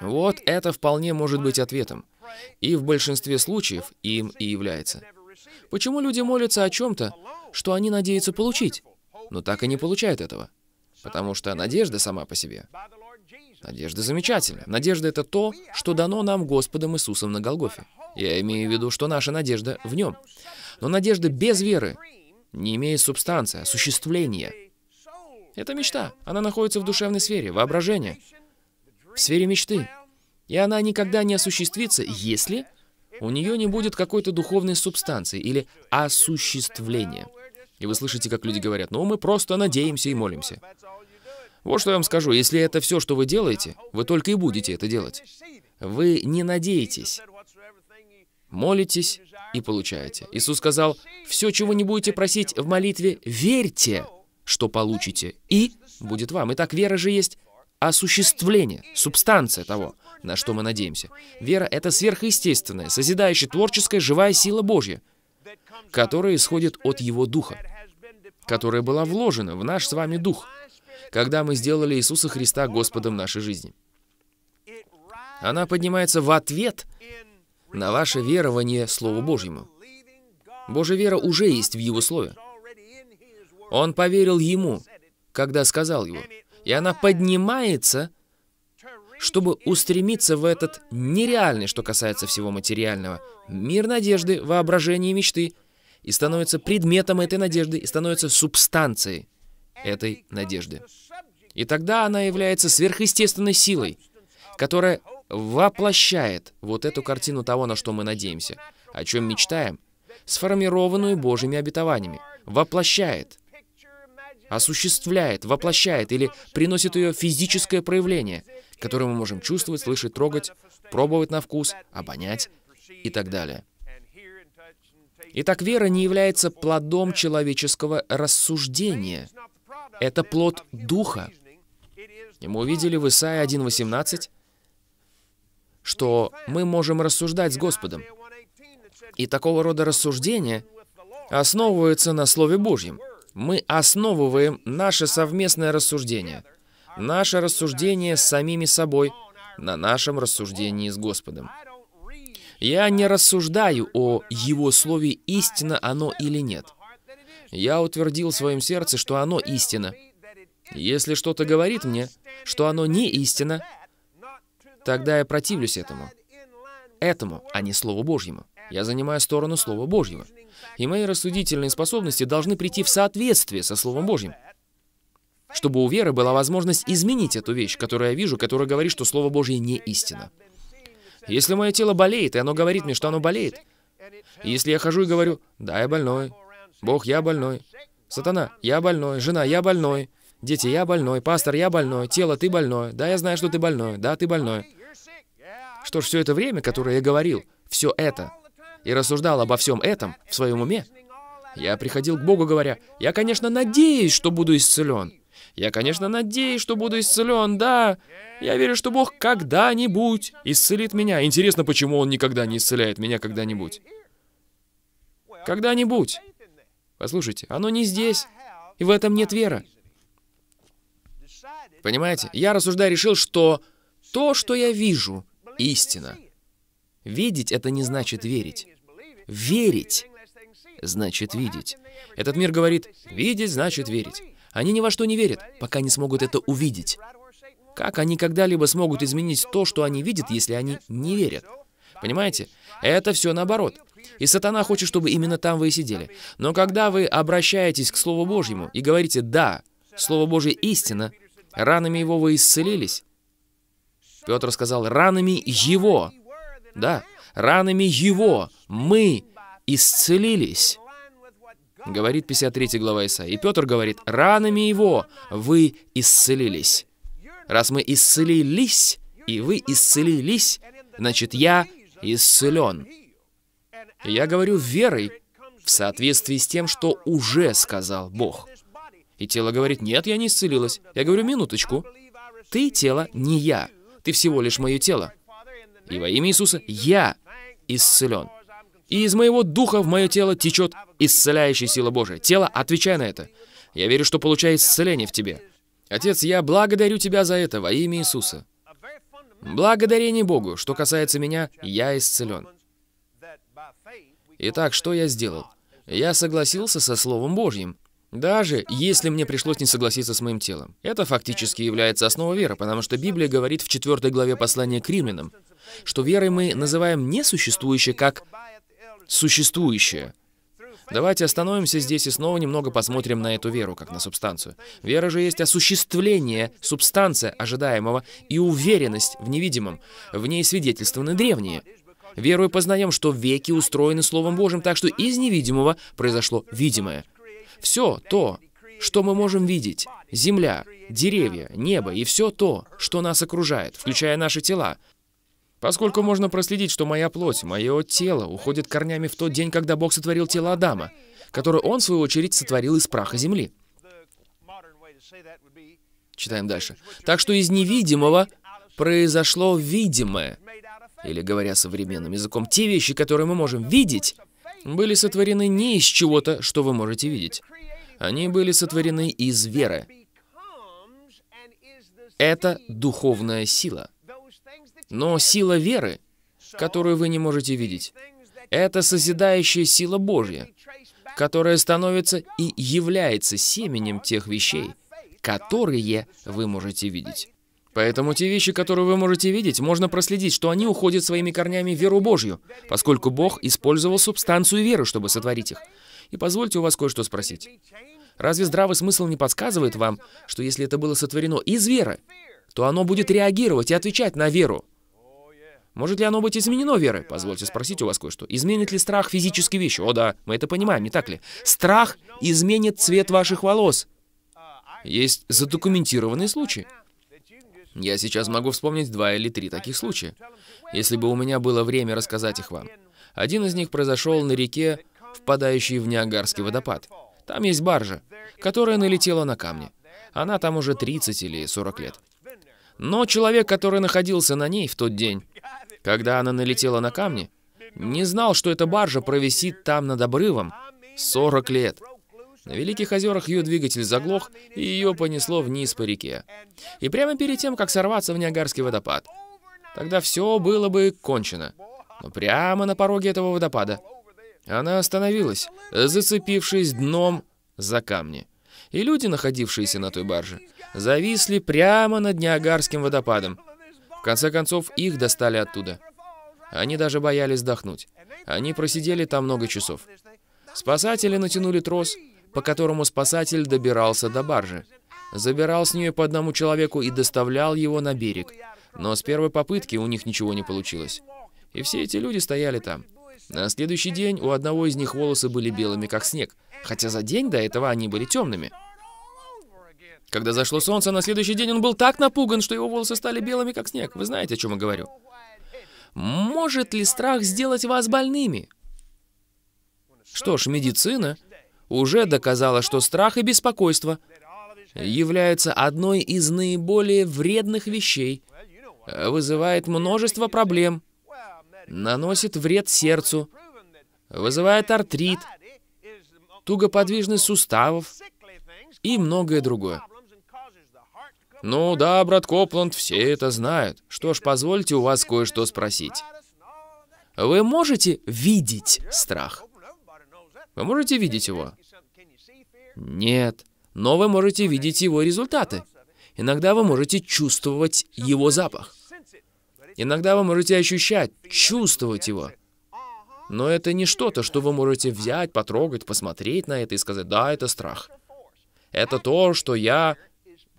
вот это вполне может быть ответом. И в большинстве случаев им и является. Почему люди молятся о чем-то, что они надеются получить, но так и не получают этого? Потому что надежда сама по себе. Надежда замечательна. Надежда — это то, что дано нам Господом Иисусом на Голгофе. Я имею в виду, что наша надежда в Нем. Но надежда без веры не имеет субстанции, осуществления. Это мечта. Она находится в душевной сфере, воображение, в сфере мечты. И она никогда не осуществится, если у нее не будет какой-то духовной субстанции или осуществления. И вы слышите, как люди говорят, ну мы просто надеемся и молимся. Вот что я вам скажу, если это все, что вы делаете, вы только и будете это делать. Вы не надеетесь, молитесь и получаете. Иисус сказал, все, чего не будете просить в молитве, верьте, что получите, и будет вам. Итак, вера же есть осуществление, субстанция того, на что мы надеемся. Вера — это сверхъестественная, созидающая, творческая, живая сила Божья, которая исходит от Его Духа, которая была вложена в наш с вами Дух, когда мы сделали Иисуса Христа Господом нашей жизни. Она поднимается в ответ на ваше верование Слову Божьему. Божья вера уже есть в Его Слове. Он поверил ему, когда сказал его. И она поднимается, чтобы устремиться в этот нереальный, что касается всего материального, мир надежды, воображения и мечты, и становится предметом этой надежды, и становится субстанцией этой надежды. И тогда она является сверхъестественной силой, которая воплощает вот эту картину того, на что мы надеемся, о чем мечтаем, сформированную Божьими обетованиями, воплощает осуществляет, воплощает или приносит ее физическое проявление, которое мы можем чувствовать, слышать, трогать, пробовать на вкус, обонять и так далее. Итак, вера не является плодом человеческого рассуждения. Это плод Духа. И мы увидели в Исаии 1.18, что мы можем рассуждать с Господом. И такого рода рассуждение основывается на Слове Божьем мы основываем наше совместное рассуждение, наше рассуждение с самими собой, на нашем рассуждении с Господом. Я не рассуждаю о Его Слове, истина оно или нет. Я утвердил в своем сердце, что оно истина. Если что-то говорит мне, что оно не истина, тогда я противлюсь этому. Этому, а не Слову Божьему. Я занимаю сторону Слова Божьего. И мои рассудительные способности должны прийти в соответствие со Словом Божьим. Чтобы у веры была возможность изменить эту вещь, которую я вижу, которая говорит, что Слово Божье не истина. Если мое тело болеет, и оно говорит мне, что оно болеет, и если я хожу и говорю, да, я больной, Бог, я больной, сатана, я больной, жена, я больной, дети, я больной, пастор, я больной, тело, ты больной, да, я знаю, что ты больной, да, ты больной. Что ж, все это время, которое я говорил, все это и рассуждал обо всем этом в своем уме, я приходил к Богу, говоря, «Я, конечно, надеюсь, что буду исцелен. Я, конечно, надеюсь, что буду исцелен, да. Я верю, что Бог когда-нибудь исцелит меня. Интересно, почему Он никогда не исцеляет меня когда-нибудь? Когда-нибудь. Послушайте, оно не здесь, и в этом нет веры. Понимаете, я рассуждая решил, что то, что я вижу, истина. Видеть — это не значит верить. Верить — значит видеть. Этот мир говорит, видеть — значит верить. Они ни во что не верят, пока не смогут это увидеть. Как они когда-либо смогут изменить то, что они видят, если они не верят? Понимаете? Это все наоборот. И сатана хочет, чтобы именно там вы и сидели. Но когда вы обращаетесь к Слову Божьему и говорите «Да, Слово Божье истина», ранами его вы исцелились. Петр сказал «Ранами его да, ранами Его мы исцелились. Говорит 53 глава Исаии. И Петр говорит, ранами Его вы исцелились. Раз мы исцелились, и вы исцелились, значит, я исцелен. я говорю верой, в соответствии с тем, что уже сказал Бог. И тело говорит, нет, я не исцелилась. Я говорю, минуточку. Ты тело, не я. Ты всего лишь мое тело. И во имя Иисуса я исцелен. И из моего духа в мое тело течет исцеляющая сила Божия. Тело, отвечай на это. Я верю, что получаю исцеление в тебе. Отец, я благодарю тебя за это во имя Иисуса. Благодарение Богу, что касается меня, я исцелен. Итак, что я сделал? Я согласился со Словом Божьим, даже если мне пришлось не согласиться с моим телом. Это фактически является основой веры, потому что Библия говорит в 4 главе послания к римлянам, что верой мы называем несуществующее как существующее. Давайте остановимся здесь и снова немного посмотрим на эту веру, как на субстанцию. Вера же есть осуществление, субстанция ожидаемого и уверенность в невидимом. В ней свидетельствованы древние. Верою познаем, что веки устроены Словом Божьим, так что из невидимого произошло видимое. Все то, что мы можем видеть, земля, деревья, небо и все то, что нас окружает, включая наши тела, Поскольку можно проследить, что моя плоть, мое тело уходит корнями в тот день, когда Бог сотворил тело Адама, которое он, в свою очередь, сотворил из праха земли. Читаем дальше. «Так что из невидимого произошло видимое». Или, говоря современным языком, те вещи, которые мы можем видеть, были сотворены не из чего-то, что вы можете видеть. Они были сотворены из веры. Это духовная сила. Но сила веры, которую вы не можете видеть, это созидающая сила Божья, которая становится и является семенем тех вещей, которые вы можете видеть. Поэтому те вещи, которые вы можете видеть, можно проследить, что они уходят своими корнями в веру Божью, поскольку Бог использовал субстанцию веры, чтобы сотворить их. И позвольте у вас кое-что спросить. Разве здравый смысл не подсказывает вам, что если это было сотворено из веры, то оно будет реагировать и отвечать на веру? Может ли оно быть изменено верой? Позвольте спросить у вас кое-что. Изменит ли страх физические вещи? О да, мы это понимаем, не так ли? Страх изменит цвет ваших волос. Есть задокументированные случаи. Я сейчас могу вспомнить два или три таких случая, если бы у меня было время рассказать их вам. Один из них произошел на реке, впадающей в Ниагарский водопад. Там есть баржа, которая налетела на камни. Она там уже 30 или 40 лет. Но человек, который находился на ней в тот день, когда она налетела на камни, не знал, что эта баржа провисит там над обрывом 40 лет. На Великих озерах ее двигатель заглох, и ее понесло вниз по реке. И прямо перед тем, как сорваться в Ниагарский водопад. Тогда все было бы кончено. Но прямо на пороге этого водопада она остановилась, зацепившись дном за камни. И люди, находившиеся на той барже, зависли прямо над Ниагарским водопадом. В конце концов, их достали оттуда. Они даже боялись вздохнуть. Они просидели там много часов. Спасатели натянули трос, по которому спасатель добирался до баржи. Забирал с нее по одному человеку и доставлял его на берег. Но с первой попытки у них ничего не получилось. И все эти люди стояли там. На следующий день у одного из них волосы были белыми, как снег, хотя за день до этого они были темными. Когда зашло солнце, на следующий день он был так напуган, что его волосы стали белыми, как снег. Вы знаете, о чем я говорю? Может ли страх сделать вас больными? Что ж, медицина уже доказала, что страх и беспокойство являются одной из наиболее вредных вещей, э, вызывает множество проблем, наносит вред сердцу, вызывает артрит, тугоподвижность суставов и многое другое. «Ну да, брат Копланд, все это знают. Что ж, позвольте у вас кое-что спросить. Вы можете видеть страх? Вы можете видеть его? Нет. Но вы можете видеть его результаты. Иногда вы можете чувствовать его запах. Иногда вы можете ощущать, чувствовать его. Но это не что-то, что вы можете взять, потрогать, посмотреть на это и сказать, да, это страх. Это то, что я...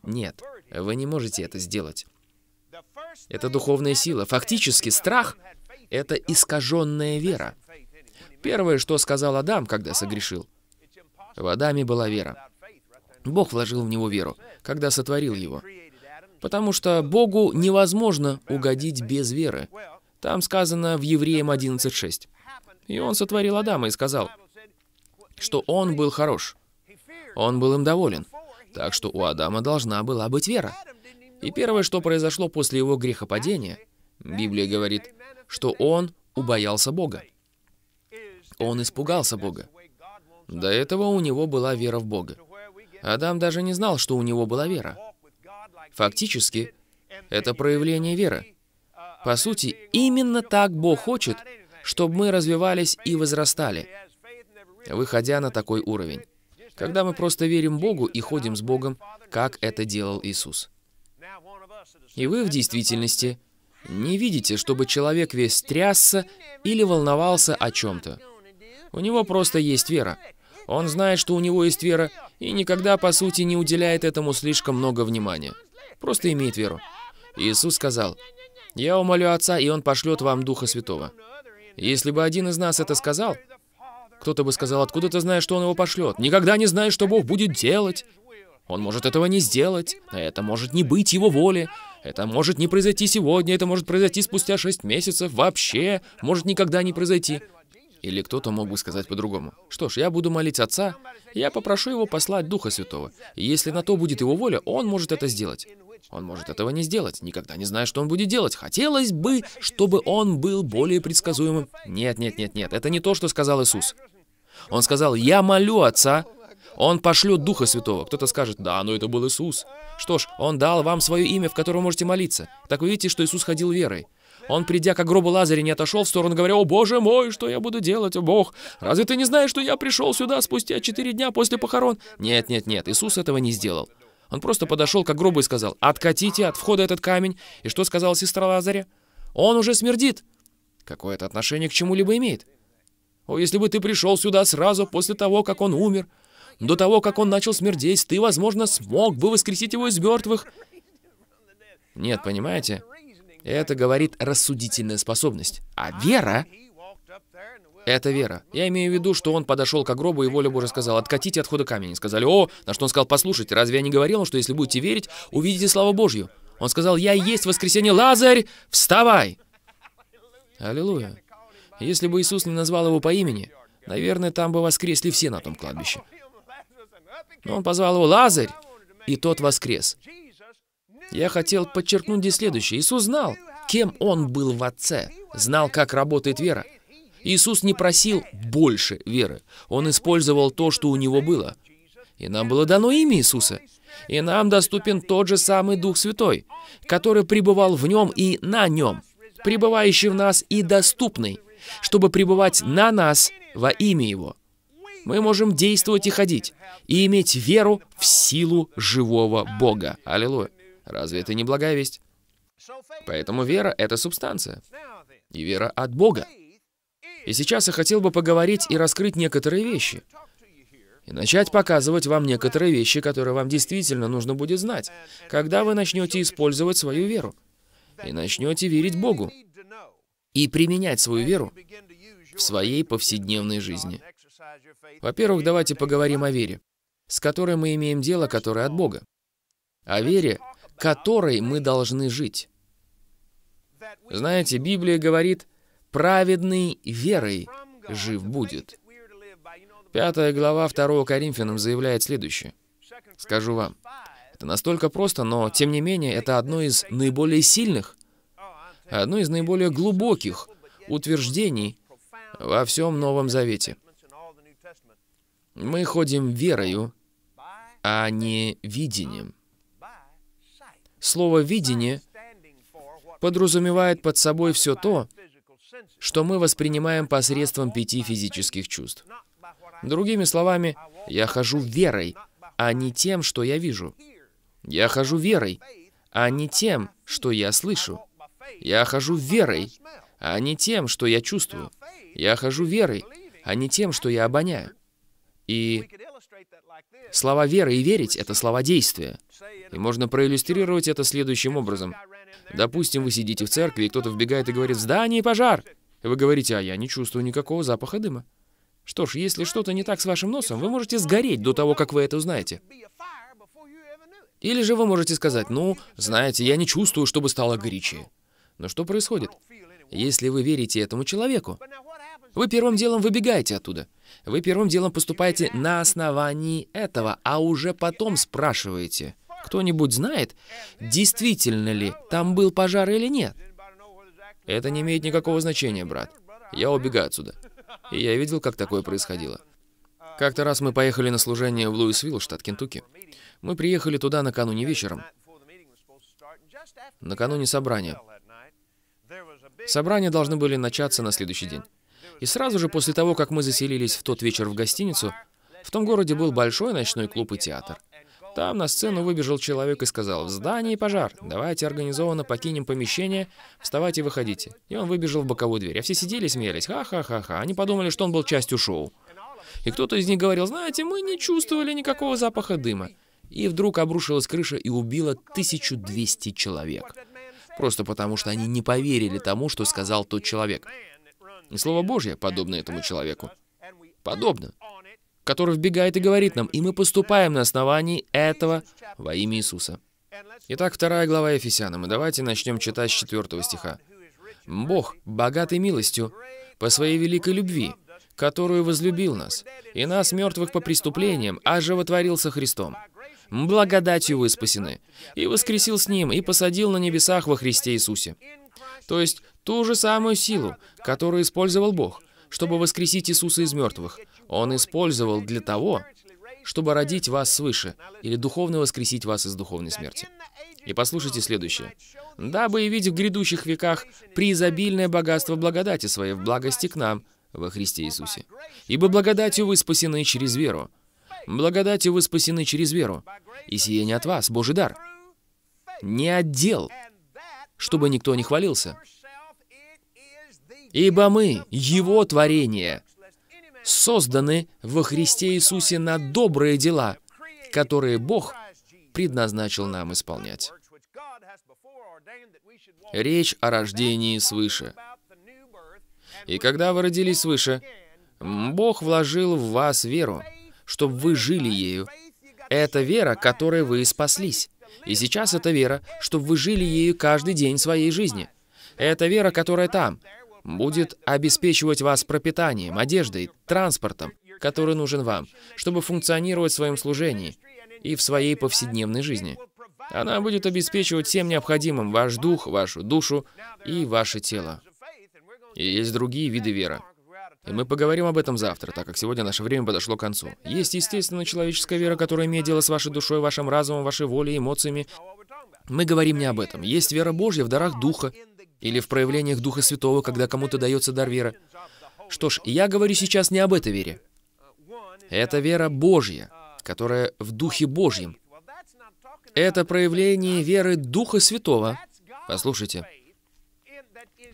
Нет. Вы не можете это сделать. Это духовная сила. Фактически страх — это искаженная вера. Первое, что сказал Адам, когда согрешил. В Адаме была вера. Бог вложил в него веру, когда сотворил его. Потому что Богу невозможно угодить без веры. Там сказано в Евреям 11.6. И он сотворил Адама и сказал, что он был хорош. Он был им доволен. Так что у Адама должна была быть вера. И первое, что произошло после его грехопадения, Библия говорит, что он убоялся Бога. Он испугался Бога. До этого у него была вера в Бога. Адам даже не знал, что у него была вера. Фактически, это проявление веры. По сути, именно так Бог хочет, чтобы мы развивались и возрастали, выходя на такой уровень. Когда мы просто верим Богу и ходим с Богом, как это делал Иисус. И вы в действительности не видите, чтобы человек весь трясся или волновался о чем-то. У него просто есть вера. Он знает, что у него есть вера, и никогда, по сути, не уделяет этому слишком много внимания. Просто имеет веру. Иисус сказал, «Я умолю Отца, и Он пошлет вам Духа Святого». Если бы один из нас это сказал, кто-то бы сказал, откуда ты знаешь, что он его пошлет? Никогда не знаешь, что Бог будет делать. Он может этого не сделать, это может не быть его воли, это может не произойти сегодня, это может произойти спустя шесть месяцев, вообще может никогда не произойти. Или кто-то мог бы сказать по-другому. Что ж, я буду молить Отца, я попрошу Его послать Духа Святого, и если на то будет Его воля, Он может это сделать. Он может этого не сделать, никогда не зная, что он будет делать. Хотелось бы, чтобы он был более предсказуемым. Нет, нет, нет, нет, это не то, что сказал Иисус. Он сказал, я молю Отца, он пошлет Духа Святого. Кто-то скажет, да, но это был Иисус. Что ж, Он дал вам свое имя, в котором можете молиться. Так вы видите, что Иисус ходил верой. Он, придя к гробу Лазаря, не отошел в сторону, говоря, «О, Боже мой, что я буду делать, о Бог? Разве ты не знаешь, что я пришел сюда спустя четыре дня после похорон?» Нет, нет, нет, Иисус этого не сделал. Он просто подошел к гробу и сказал, «Откатите от входа этот камень». И что сказала сестра Лазаря? «Он уже смердит». Какое это отношение к чему-либо имеет? О, если бы ты пришел сюда сразу после того, как он умер, до того, как он начал смердеть, ты, возможно, смог бы воскресить его из мертвых. Нет, понимаете? Это говорит рассудительная способность. А вера... Это вера. Я имею в виду, что он подошел к гробу, и воля Божия сказал, откатите отхода камень. И сказали, о, на что он сказал, послушайте, разве я не говорил, что если будете верить, увидите славу Божью? Он сказал, я есть воскресенье, Лазарь, вставай! Аллилуйя. Если бы Иисус не назвал его по имени, наверное, там бы воскресли все на том кладбище. Но он позвал его Лазарь, и тот воскрес. Я хотел подчеркнуть здесь следующее. Иисус знал, кем он был в Отце, знал, как работает вера. Иисус не просил больше веры. Он использовал то, что у него было. И нам было дано имя Иисуса. И нам доступен тот же самый Дух Святой, который пребывал в нем и на нем, пребывающий в нас и доступный чтобы пребывать на нас во имя Его. Мы можем действовать и ходить, и иметь веру в силу живого Бога. Аллилуйя. Разве это не благая весть? Поэтому вера — это субстанция. И вера от Бога. И сейчас я хотел бы поговорить и раскрыть некоторые вещи. И начать показывать вам некоторые вещи, которые вам действительно нужно будет знать, когда вы начнете использовать свою веру. И начнете верить Богу и применять свою веру в своей повседневной жизни. Во-первых, давайте поговорим о вере, с которой мы имеем дело, которая от Бога. О вере, которой мы должны жить. Знаете, Библия говорит, праведный верой жив будет. Пятая глава 2 Коринфянам заявляет следующее. Скажу вам, это настолько просто, но тем не менее это одно из наиболее сильных одно из наиболее глубоких утверждений во всем Новом Завете. Мы ходим верою, а не видением. Слово «видение» подразумевает под собой все то, что мы воспринимаем посредством пяти физических чувств. Другими словами, я хожу верой, а не тем, что я вижу. Я хожу верой, а не тем, что я слышу. Я хожу верой, а не тем, что я чувствую. Я хожу верой, а не тем, что я обоняю. И слова веры и верить — это слова действия. И можно проиллюстрировать это следующим образом. Допустим, вы сидите в церкви, и кто-то вбегает и говорит «Здание пожар!» И вы говорите «А я не чувствую никакого запаха дыма». Что ж, если что-то не так с вашим носом, вы можете сгореть до того, как вы это узнаете. Или же вы можете сказать, ну, знаете, я не чувствую, чтобы стало горячее. Но что происходит? Если вы верите этому человеку, вы первым делом выбегаете оттуда. Вы первым делом поступаете на основании этого, а уже потом спрашиваете, кто-нибудь знает, действительно ли там был пожар или нет? Это не имеет никакого значения, брат. Я убегаю отсюда. И я видел, как такое происходило. Как-то раз мы поехали на служение в Луисвилл, штат Кентукки. Мы приехали туда накануне вечером. Накануне собрания. Собрания должны были начаться на следующий день. И сразу же после того, как мы заселились в тот вечер в гостиницу, в том городе был большой ночной клуб и театр. Там на сцену выбежал человек и сказал, «В здании пожар! Давайте организованно покинем помещение, вставайте и выходите». И он выбежал в боковую дверь, а все сидели и смеялись, «Ха-ха-ха-ха». Они подумали, что он был частью шоу. И кто-то из них говорил, «Знаете, мы не чувствовали никакого запаха дыма». И вдруг обрушилась крыша и убила 1200 человек просто потому что они не поверили тому, что сказал тот человек. И Слово Божье подобно этому человеку. Подобно. Который вбегает и говорит нам, и мы поступаем на основании этого во имя Иисуса. Итак, вторая глава Ефесянам, и давайте начнем читать с 4 стиха. «Бог, богатый милостью, по своей великой любви, которую возлюбил нас, и нас, мертвых по преступлениям, оживотворился Христом» благодатью вы спасены, и воскресил с Ним, и посадил на небесах во Христе Иисусе. То есть ту же самую силу, которую использовал Бог, чтобы воскресить Иисуса из мертвых, Он использовал для того, чтобы родить вас свыше или духовно воскресить вас из духовной смерти. И послушайте следующее. «Дабы явить в грядущих веках преизобильное богатство благодати своей в благости к нам во Христе Иисусе. Ибо благодатью вы спасены через веру, Благодатью вы спасены через веру, и сие не от вас, Божий дар. Не отдел, чтобы никто не хвалился. Ибо мы, Его творение, созданы во Христе Иисусе на добрые дела, которые Бог предназначил нам исполнять. Речь о рождении свыше. И когда вы родились свыше, Бог вложил в вас веру, чтобы вы жили ею. Это вера, которой вы спаслись. И сейчас это вера, чтобы вы жили ею каждый день своей жизни. Это вера, которая там, будет обеспечивать вас пропитанием, одеждой, транспортом, который нужен вам, чтобы функционировать в своем служении и в своей повседневной жизни. Она будет обеспечивать всем необходимым ваш дух, вашу душу и ваше тело. И есть другие виды веры. И мы поговорим об этом завтра, так как сегодня наше время подошло к концу. Есть, естественно, человеческая вера, которая имеет дело с вашей душой, вашим разумом, вашей волей, эмоциями. Мы говорим не об этом. Есть вера Божья в дарах Духа или в проявлениях Духа Святого, когда кому-то дается дар веры. Что ж, я говорю сейчас не об этой вере. Это вера Божья, которая в Духе Божьем. Это проявление веры Духа Святого. Послушайте.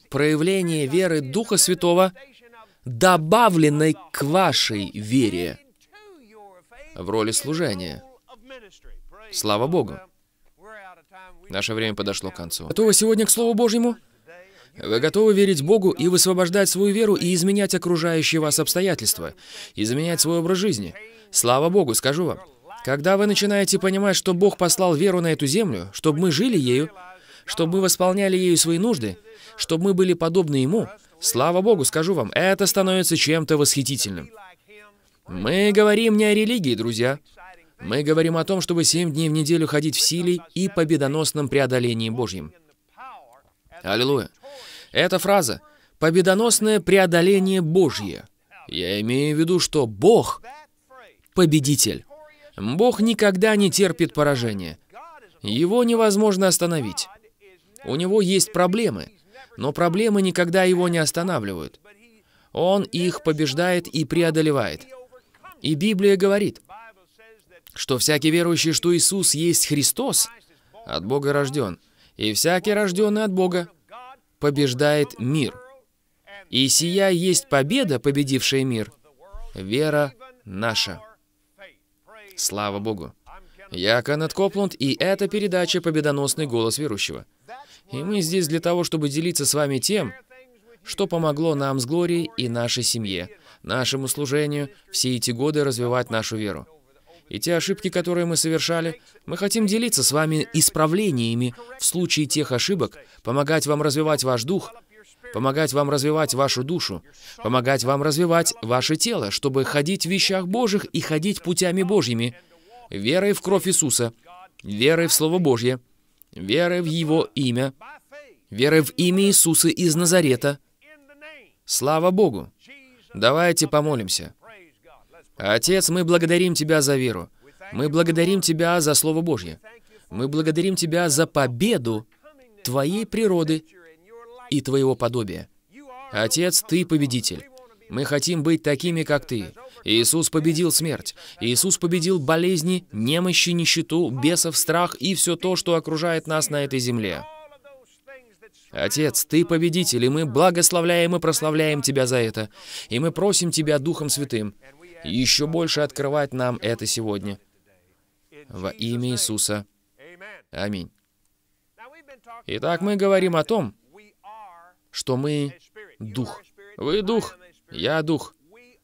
Проявление веры Духа Святого — добавленной к вашей вере в роли служения. Слава Богу! Наше время подошло к концу. Готовы сегодня к Слову Божьему? Вы готовы верить Богу и высвобождать свою веру и изменять окружающие вас обстоятельства, изменять свой образ жизни? Слава Богу, скажу вам. Когда вы начинаете понимать, что Бог послал веру на эту землю, чтобы мы жили ею, чтобы мы восполняли ею свои нужды, чтобы мы были подобны Ему, Слава Богу, скажу вам, это становится чем-то восхитительным. Мы говорим не о религии, друзья. Мы говорим о том, чтобы семь дней в неделю ходить в силе и победоносном преодолении Божьем. Аллилуйя. Эта фраза «победоносное преодоление Божье». Я имею в виду, что Бог – победитель. Бог никогда не терпит поражения. Его невозможно остановить. У него есть проблемы – но проблемы никогда его не останавливают. Он их побеждает и преодолевает. И Библия говорит, что всякий верующий, что Иисус есть Христос, от Бога рожден, и всякий рожденный от Бога побеждает мир. И сия есть победа, победившая мир, вера наша. Слава Богу! Я Кеннет Копланд, и это передача «Победоносный голос верующего». И мы здесь для того, чтобы делиться с вами тем, что помогло нам с Глорией и нашей семье, нашему служению, все эти годы развивать нашу веру. И те ошибки, которые мы совершали, мы хотим делиться с вами исправлениями в случае тех ошибок, помогать вам развивать ваш дух, помогать вам развивать вашу душу, помогать вам развивать ваше тело, чтобы ходить в вещах Божьих и ходить путями Божьими, верой в кровь Иисуса, верой в Слово Божье, верой в Его имя, верой в имя Иисуса из Назарета. Слава Богу! Давайте помолимся. Отец, мы благодарим Тебя за веру. Мы благодарим Тебя за Слово Божье. Мы благодарим Тебя за победу Твоей природы и Твоего подобия. Отец, Ты победитель. Мы хотим быть такими, как Ты. Иисус победил смерть. Иисус победил болезни, немощи, нищету, бесов, страх и все то, что окружает нас на этой земле. Отец, Ты победитель, и мы благословляем и прославляем Тебя за это. И мы просим Тебя, Духом Святым, еще больше открывать нам это сегодня. Во имя Иисуса. Аминь. Итак, мы говорим о том, что мы — Дух. Вы — Дух. Я — Дух.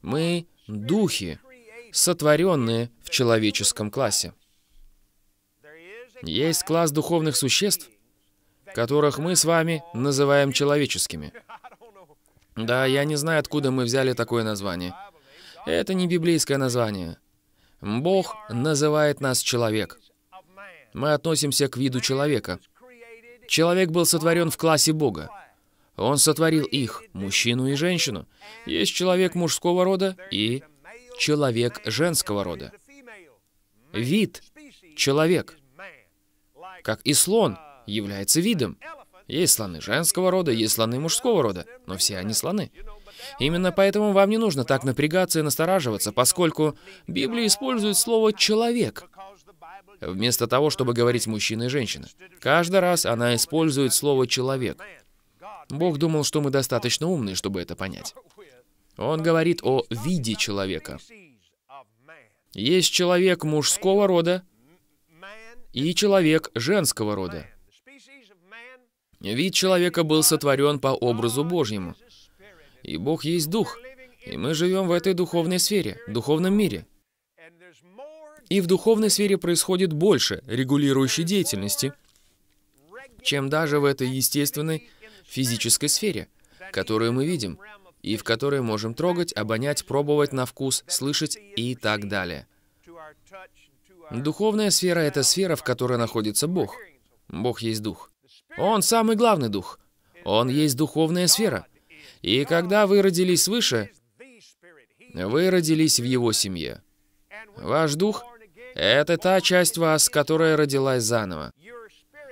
Мы духи, сотворенные в человеческом классе. Есть класс духовных существ, которых мы с вами называем человеческими. Да, я не знаю, откуда мы взяли такое название. Это не библейское название. Бог называет нас человек. Мы относимся к виду человека. Человек был сотворен в классе Бога. Он сотворил их, мужчину и женщину. Есть человек мужского рода и человек женского рода. Вид — человек. Как и слон является видом. Есть слоны женского рода, есть слоны мужского рода, но все они слоны. Именно поэтому вам не нужно так напрягаться и настораживаться, поскольку Библия использует слово «человек», вместо того, чтобы говорить «мужчина» и «женщина». Каждый раз она использует слово «человек». Бог думал, что мы достаточно умны, чтобы это понять. Он говорит о виде человека. Есть человек мужского рода и человек женского рода. Вид человека был сотворен по образу Божьему. И Бог есть Дух. И мы живем в этой духовной сфере, духовном мире. И в духовной сфере происходит больше регулирующей деятельности, чем даже в этой естественной физической сфере, которую мы видим, и в которой можем трогать, обонять, пробовать на вкус, слышать и так далее. Духовная сфера — это сфера, в которой находится Бог. Бог есть Дух. Он самый главный Дух. Он есть духовная сфера. И когда вы родились свыше, вы родились в Его семье. Ваш Дух — это та часть вас, которая родилась заново.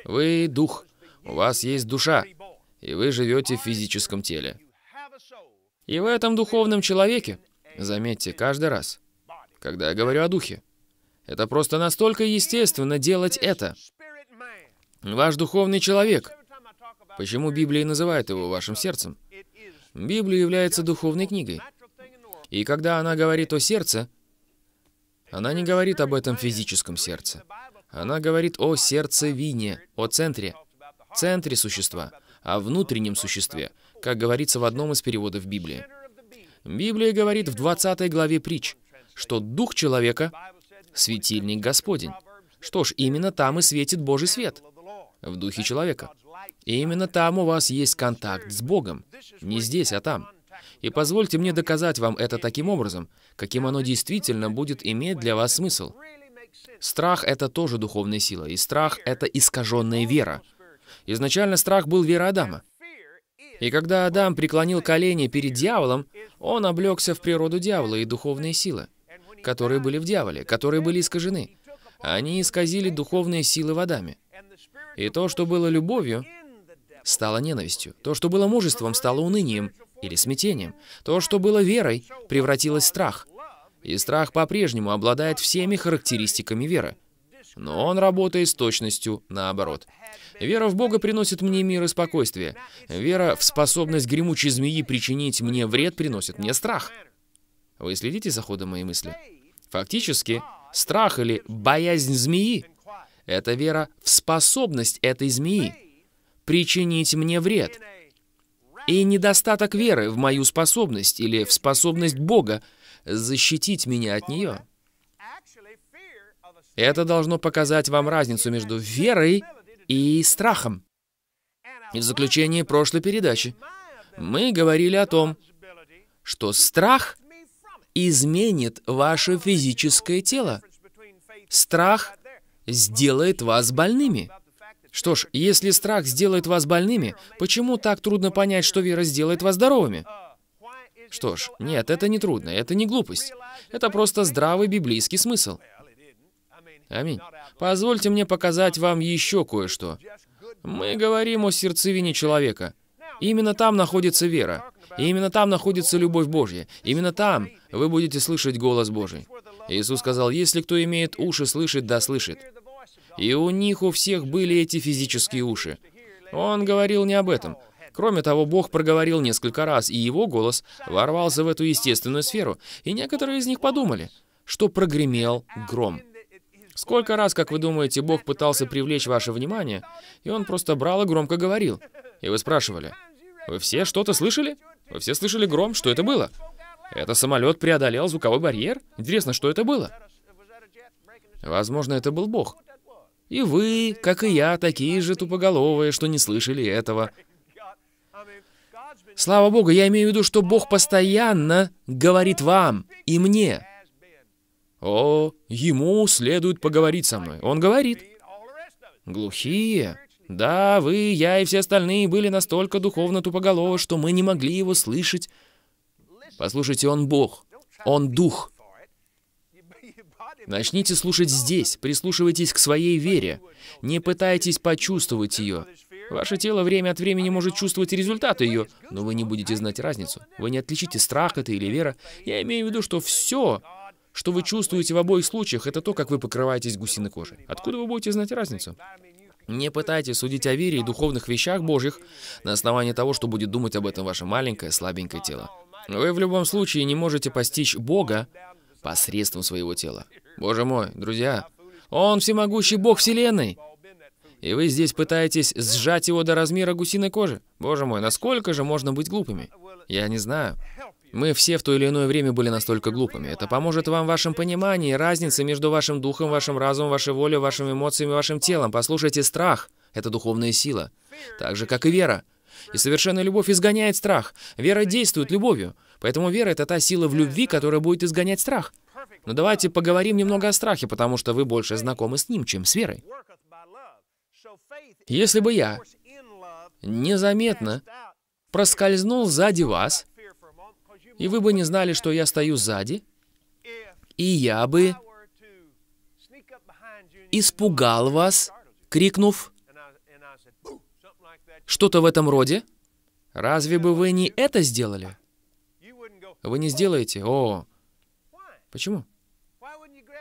Вы — Дух. У вас есть душа и вы живете в физическом теле. И в этом духовном человеке, заметьте, каждый раз, когда я говорю о духе, это просто настолько естественно делать это. Ваш духовный человек. Почему Библия называет его вашим сердцем? Библия является духовной книгой. И когда она говорит о сердце, она не говорит об этом физическом сердце. Она говорит о сердцевине, о центре, центре существа о внутреннем существе, как говорится в одном из переводов Библии. Библия говорит в 20 главе притч, что дух человека — светильник Господень. Что ж, именно там и светит Божий свет, в духе человека. И именно там у вас есть контакт с Богом. Не здесь, а там. И позвольте мне доказать вам это таким образом, каким оно действительно будет иметь для вас смысл. Страх — это тоже духовная сила, и страх — это искаженная вера. Изначально страх был вера Адама. И когда Адам преклонил колени перед дьяволом, он облегся в природу дьявола и духовные силы, которые были в дьяволе, которые были искажены. Они исказили духовные силы в Адаме. И то, что было любовью, стало ненавистью. То, что было мужеством, стало унынием или смятением. То, что было верой, превратилось в страх. И страх по-прежнему обладает всеми характеристиками веры но он работает с точностью наоборот. Вера в Бога приносит мне мир и спокойствие. Вера в способность гремучей змеи причинить мне вред приносит мне страх. Вы следите за ходом моей мысли? Фактически, страх или боязнь змеи — это вера в способность этой змеи причинить мне вред. И недостаток веры в мою способность или в способность Бога защитить меня от нее — это должно показать вам разницу между верой и страхом. И в заключении прошлой передачи мы говорили о том, что страх изменит ваше физическое тело. Страх сделает вас больными. Что ж, если страх сделает вас больными, почему так трудно понять, что вера сделает вас здоровыми? Что ж, нет, это не трудно, это не глупость. Это просто здравый библейский смысл. Аминь. Позвольте мне показать вам еще кое-что. Мы говорим о сердцевине человека. Именно там находится вера. И именно там находится любовь Божья. Именно там вы будете слышать голос Божий. Иисус сказал, если кто имеет уши слышит, да слышит. И у них у всех были эти физические уши. Он говорил не об этом. Кроме того, Бог проговорил несколько раз, и его голос ворвался в эту естественную сферу. И некоторые из них подумали, что прогремел гром. Сколько раз, как вы думаете, Бог пытался привлечь ваше внимание, и он просто брал и громко говорил. И вы спрашивали, «Вы все что-то слышали? Вы все слышали гром? Что это было?» «Это самолет преодолел звуковой барьер? Интересно, что это было?» Возможно, это был Бог. И вы, как и я, такие же тупоголовые, что не слышали этого. Слава Богу, я имею в виду, что Бог постоянно говорит вам и мне, о, ему следует поговорить со мной. Он говорит. Глухие? Да, вы, я и все остальные были настолько духовно тупоголовы, что мы не могли его слышать. Послушайте, он Бог. Он Дух. Начните слушать здесь, прислушивайтесь к своей вере. Не пытайтесь почувствовать ее. Ваше тело время от времени может чувствовать результаты ее, но вы не будете знать разницу. Вы не отличите страх это или вера. Я имею в виду, что все, что вы чувствуете в обоих случаях, это то, как вы покрываетесь гусиной кожей. Откуда вы будете знать разницу? Не пытайтесь судить о вере и духовных вещах Божьих на основании того, что будет думать об этом ваше маленькое, слабенькое тело. Вы в любом случае не можете постичь Бога посредством своего тела. Боже мой, друзья, Он всемогущий Бог Вселенной. И вы здесь пытаетесь сжать его до размера гусиной кожи. Боже мой, насколько же можно быть глупыми? Я не знаю. Мы все в то или иное время были настолько глупыми. Это поможет вам в вашем понимании разницы между вашим духом, вашим разумом, вашей волей, вашими эмоциями, вашим телом. Послушайте, страх — это духовная сила, так же, как и вера. И совершенная любовь изгоняет страх. Вера действует любовью. Поэтому вера — это та сила в любви, которая будет изгонять страх. Но давайте поговорим немного о страхе, потому что вы больше знакомы с ним, чем с верой. Если бы я незаметно проскользнул сзади вас и вы бы не знали, что я стою сзади, и я бы испугал вас, крикнув что-то в этом роде, разве бы вы не это сделали? Вы не сделаете? О, почему?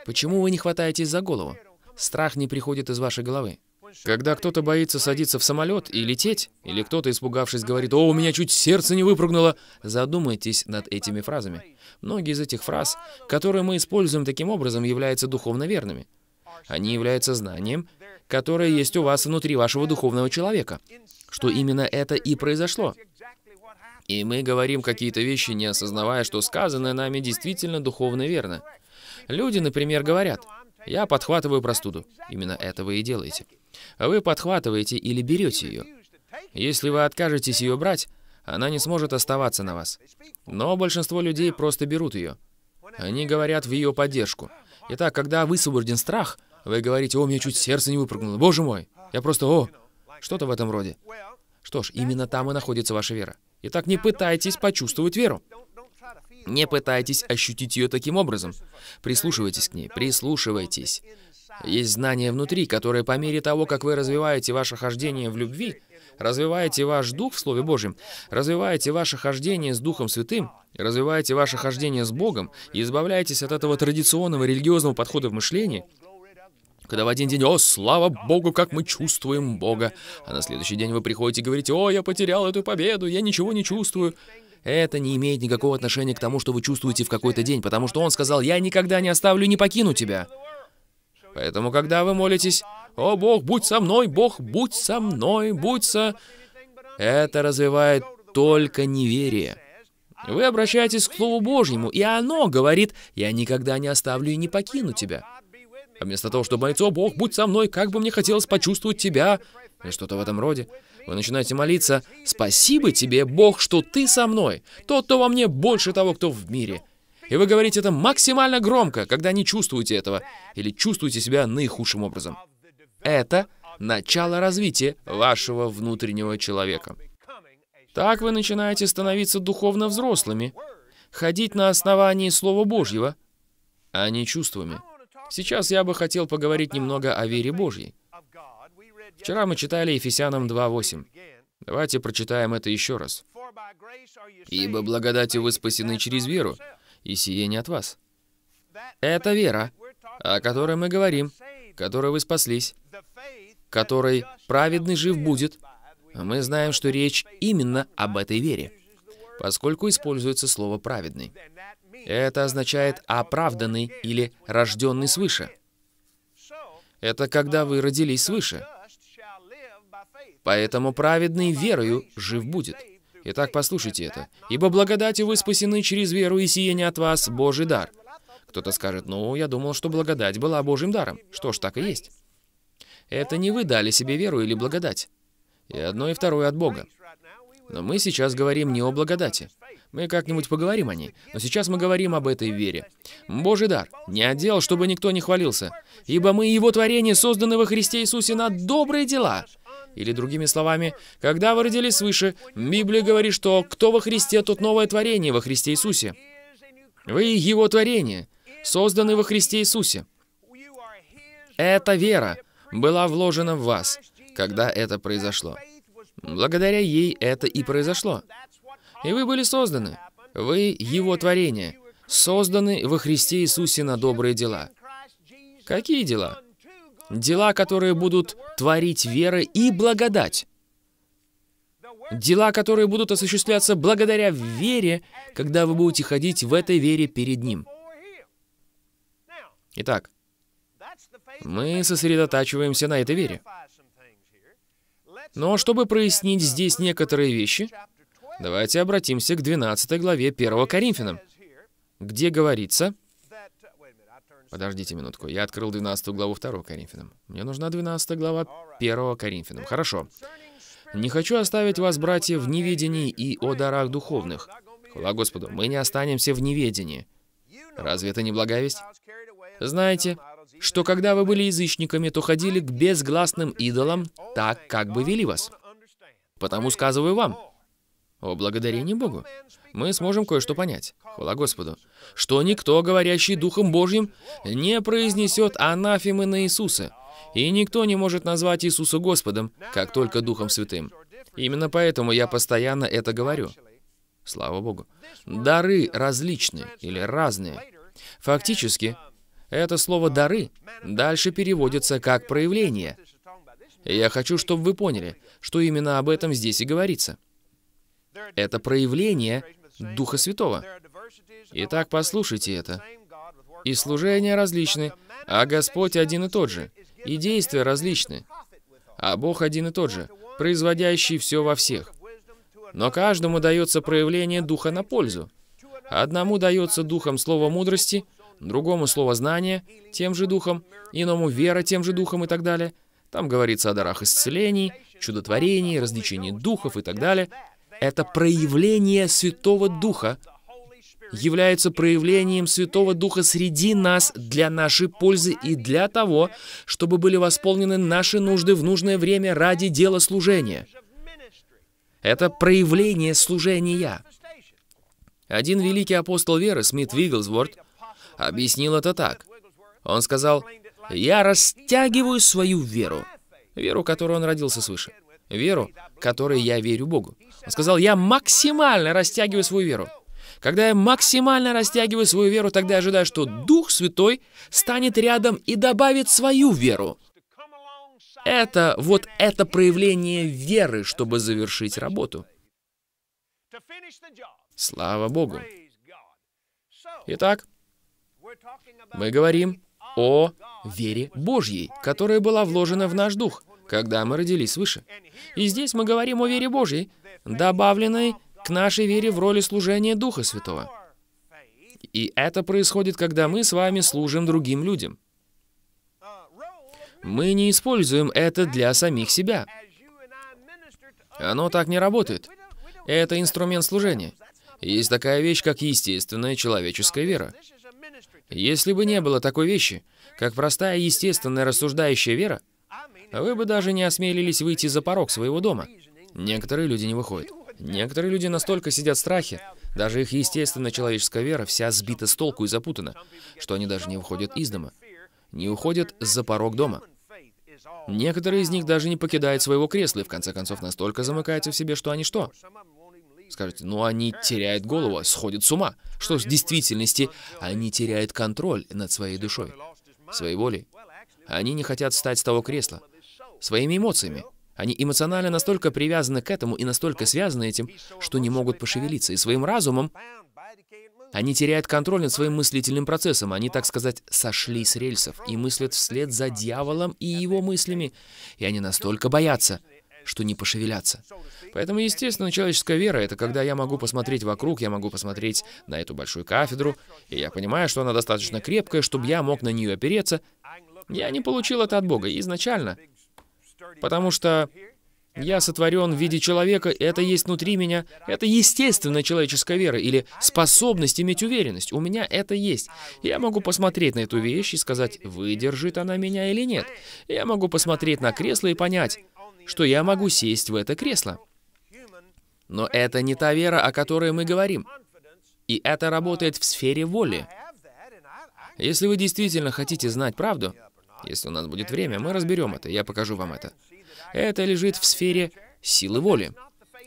Почему вы не хватаетесь за голову? Страх не приходит из вашей головы. Когда кто-то боится садиться в самолет и лететь, или кто-то, испугавшись, говорит «О, у меня чуть сердце не выпрыгнуло», задумайтесь над этими фразами. Многие из этих фраз, которые мы используем таким образом, являются духовно верными. Они являются знанием, которое есть у вас внутри вашего духовного человека, что именно это и произошло. И мы говорим какие-то вещи, не осознавая, что сказанное нами действительно духовно верно. Люди, например, говорят, «Я подхватываю простуду». Именно это вы и делаете. А вы подхватываете или берете ее. Если вы откажетесь ее брать, она не сможет оставаться на вас. Но большинство людей просто берут ее. Они говорят в ее поддержку. Итак, когда высвобожден страх, вы говорите, «О, мне чуть сердце не выпрыгнуло! Боже мой! Я просто, о!» Что-то в этом роде. Что ж, именно там и находится ваша вера. Итак, не пытайтесь почувствовать веру. Не пытайтесь ощутить ее таким образом. Прислушивайтесь к ней, прислушивайтесь. Есть знания внутри, которые по мере того, как вы развиваете ваше хождение в любви, развиваете ваш дух в Слове Божьем, развиваете ваше хождение с Духом Святым, развиваете ваше хождение с Богом и избавляетесь от этого традиционного религиозного подхода в мышлении, когда в один день «О, слава Богу, как мы чувствуем Бога!» А на следующий день вы приходите и говорите «О, я потерял эту победу, я ничего не чувствую!» Это не имеет никакого отношения к тому, что вы чувствуете в какой-то день, потому что он сказал «Я никогда не оставлю и не покину тебя!» Поэтому, когда вы молитесь «О, Бог, будь со мной! Бог, будь со мной! Будь со...» Это развивает только неверие. Вы обращаетесь к Слову Божьему, и оно говорит «Я никогда не оставлю и не покину тебя». А вместо того, чтобы молиться «О, Бог, будь со мной! Как бы мне хотелось почувствовать тебя!» или что-то в этом роде, вы начинаете молиться «Спасибо тебе, Бог, что ты со мной! Тот, кто во мне, больше того, кто в мире!» И вы говорите это максимально громко, когда не чувствуете этого или чувствуете себя наихудшим образом. Это начало развития вашего внутреннего человека. Так вы начинаете становиться духовно взрослыми, ходить на основании Слова Божьего, а не чувствами. Сейчас я бы хотел поговорить немного о вере Божьей. Вчера мы читали Ефесянам 2.8. Давайте прочитаем это еще раз. «Ибо благодатью вы спасены через веру, и сие не от вас. Это вера, о которой мы говорим, которой вы спаслись, которой праведный жив будет. Мы знаем, что речь именно об этой вере, поскольку используется слово «праведный». Это означает «оправданный» или «рожденный свыше». Это когда вы родились свыше. Поэтому праведный верою жив будет. Итак, послушайте это. «Ибо благодатью вы спасены через веру, и сиение от вас – Божий дар». Кто-то скажет, «Ну, я думал, что благодать была Божьим даром». Что ж, так и есть. Это не вы дали себе веру или благодать. И одно, и второе от Бога. Но мы сейчас говорим не о благодати. Мы как-нибудь поговорим о ней. Но сейчас мы говорим об этой вере. Божий дар. Не отдел, чтобы никто не хвалился. Ибо мы его творение, созданы во Христе Иисусе на добрые дела, или другими словами, когда вы родились свыше, Библия говорит, что кто во Христе, тот новое творение во Христе Иисусе. Вы Его творение, созданы во Христе Иисусе. Эта вера была вложена в вас, когда это произошло. Благодаря ей это и произошло. И вы были созданы. Вы Его творение, созданы во Христе Иисусе на добрые дела. Какие дела? Дела, которые будут творить вера и благодать. Дела, которые будут осуществляться благодаря вере, когда вы будете ходить в этой вере перед Ним. Итак, мы сосредотачиваемся на этой вере. Но чтобы прояснить здесь некоторые вещи, давайте обратимся к 12 главе 1 Коринфянам, где говорится, Подождите минутку. Я открыл 12 главу 2 Коринфянам. Мне нужна 12 глава 1 Коринфянам. Хорошо. «Не хочу оставить вас, братья, в неведении и о дарах духовных». Хвала Господу, мы не останемся в неведении. Разве это не благовесть? Знаете, что когда вы были язычниками, то ходили к безгласным идолам так, как бы вели вас. Потому сказываю вам, о благодарение Богу, мы сможем кое-что понять. Хвала Господу что никто, говорящий Духом Божьим, не произнесет анафемы на Иисуса, и никто не может назвать Иисуса Господом, как только Духом Святым. Именно поэтому я постоянно это говорю. Слава Богу. Дары различные или разные. Фактически, это слово «дары» дальше переводится как «проявление». я хочу, чтобы вы поняли, что именно об этом здесь и говорится. Это проявление Духа Святого. Итак, послушайте это. И служения различны, а Господь один и тот же. И действия различны, а Бог один и тот же, производящий все во всех. Но каждому дается проявление Духа на пользу. Одному дается Духом слово мудрости, другому слово знания тем же Духом, иному вера тем же Духом и так далее. Там говорится о дарах исцелений, чудотворений, развлечении духов и так далее это проявление Святого Духа, является проявлением Святого Духа среди нас для нашей пользы и для того, чтобы были восполнены наши нужды в нужное время ради дела служения. Это проявление служения. Один великий апостол веры, Смит Вигглсворт, объяснил это так. Он сказал, «Я растягиваю свою веру, веру, которой он родился свыше, веру, которой я верю Богу. Он сказал, я максимально растягиваю свою веру. Когда я максимально растягиваю свою веру, тогда я ожидаю, что Дух Святой станет рядом и добавит свою веру. Это вот это проявление веры, чтобы завершить работу. Слава Богу. Итак, мы говорим о вере Божьей, которая была вложена в наш дух, когда мы родились свыше. И здесь мы говорим о вере Божьей, добавленной к нашей вере в роли служения Духа Святого. И это происходит, когда мы с вами служим другим людям. Мы не используем это для самих себя. Оно так не работает. Это инструмент служения. Есть такая вещь, как естественная человеческая вера. Если бы не было такой вещи, как простая естественная рассуждающая вера, вы бы даже не осмелились выйти за порог своего дома. Некоторые люди не выходят. Некоторые люди настолько сидят в страхе, даже их естественная человеческая вера вся сбита с толку и запутана, что они даже не выходят из дома, не уходят за порог дома. Некоторые из них даже не покидают своего кресла и в конце концов настолько замыкаются в себе, что они что? Скажете, ну они теряют голову, а сходят с ума. Что ж, в действительности они теряют контроль над своей душой, своей волей. Они не хотят встать с того кресла, своими эмоциями. Они эмоционально настолько привязаны к этому и настолько связаны этим, что не могут пошевелиться. И своим разумом они теряют контроль над своим мыслительным процессом. Они, так сказать, сошли с рельсов и мыслят вслед за дьяволом и его мыслями. И они настолько боятся, что не пошевелятся. Поэтому, естественно, человеческая вера — это когда я могу посмотреть вокруг, я могу посмотреть на эту большую кафедру, и я понимаю, что она достаточно крепкая, чтобы я мог на нее опереться. Я не получил это от Бога. Изначально потому что я сотворен в виде человека, это есть внутри меня. Это естественная человеческая вера или способность иметь уверенность. У меня это есть. Я могу посмотреть на эту вещь и сказать, выдержит она меня или нет. Я могу посмотреть на кресло и понять, что я могу сесть в это кресло. Но это не та вера, о которой мы говорим. И это работает в сфере воли. Если вы действительно хотите знать правду, если у нас будет время, мы разберем это, я покажу вам это. Это лежит в сфере силы воли.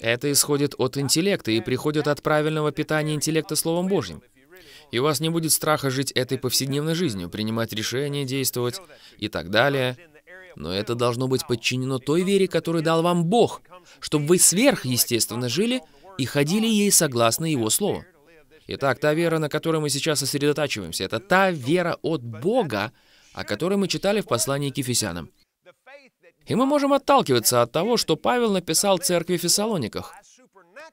Это исходит от интеллекта и приходит от правильного питания интеллекта Словом Божьим. И у вас не будет страха жить этой повседневной жизнью, принимать решения, действовать и так далее. Но это должно быть подчинено той вере, которую дал вам Бог, чтобы вы сверхъестественно жили и ходили ей согласно Его Слову. Итак, та вера, на которой мы сейчас сосредотачиваемся, это та вера от Бога, о которой мы читали в послании к Ефесянам. И мы можем отталкиваться от того, что Павел написал церкви в Фессалониках.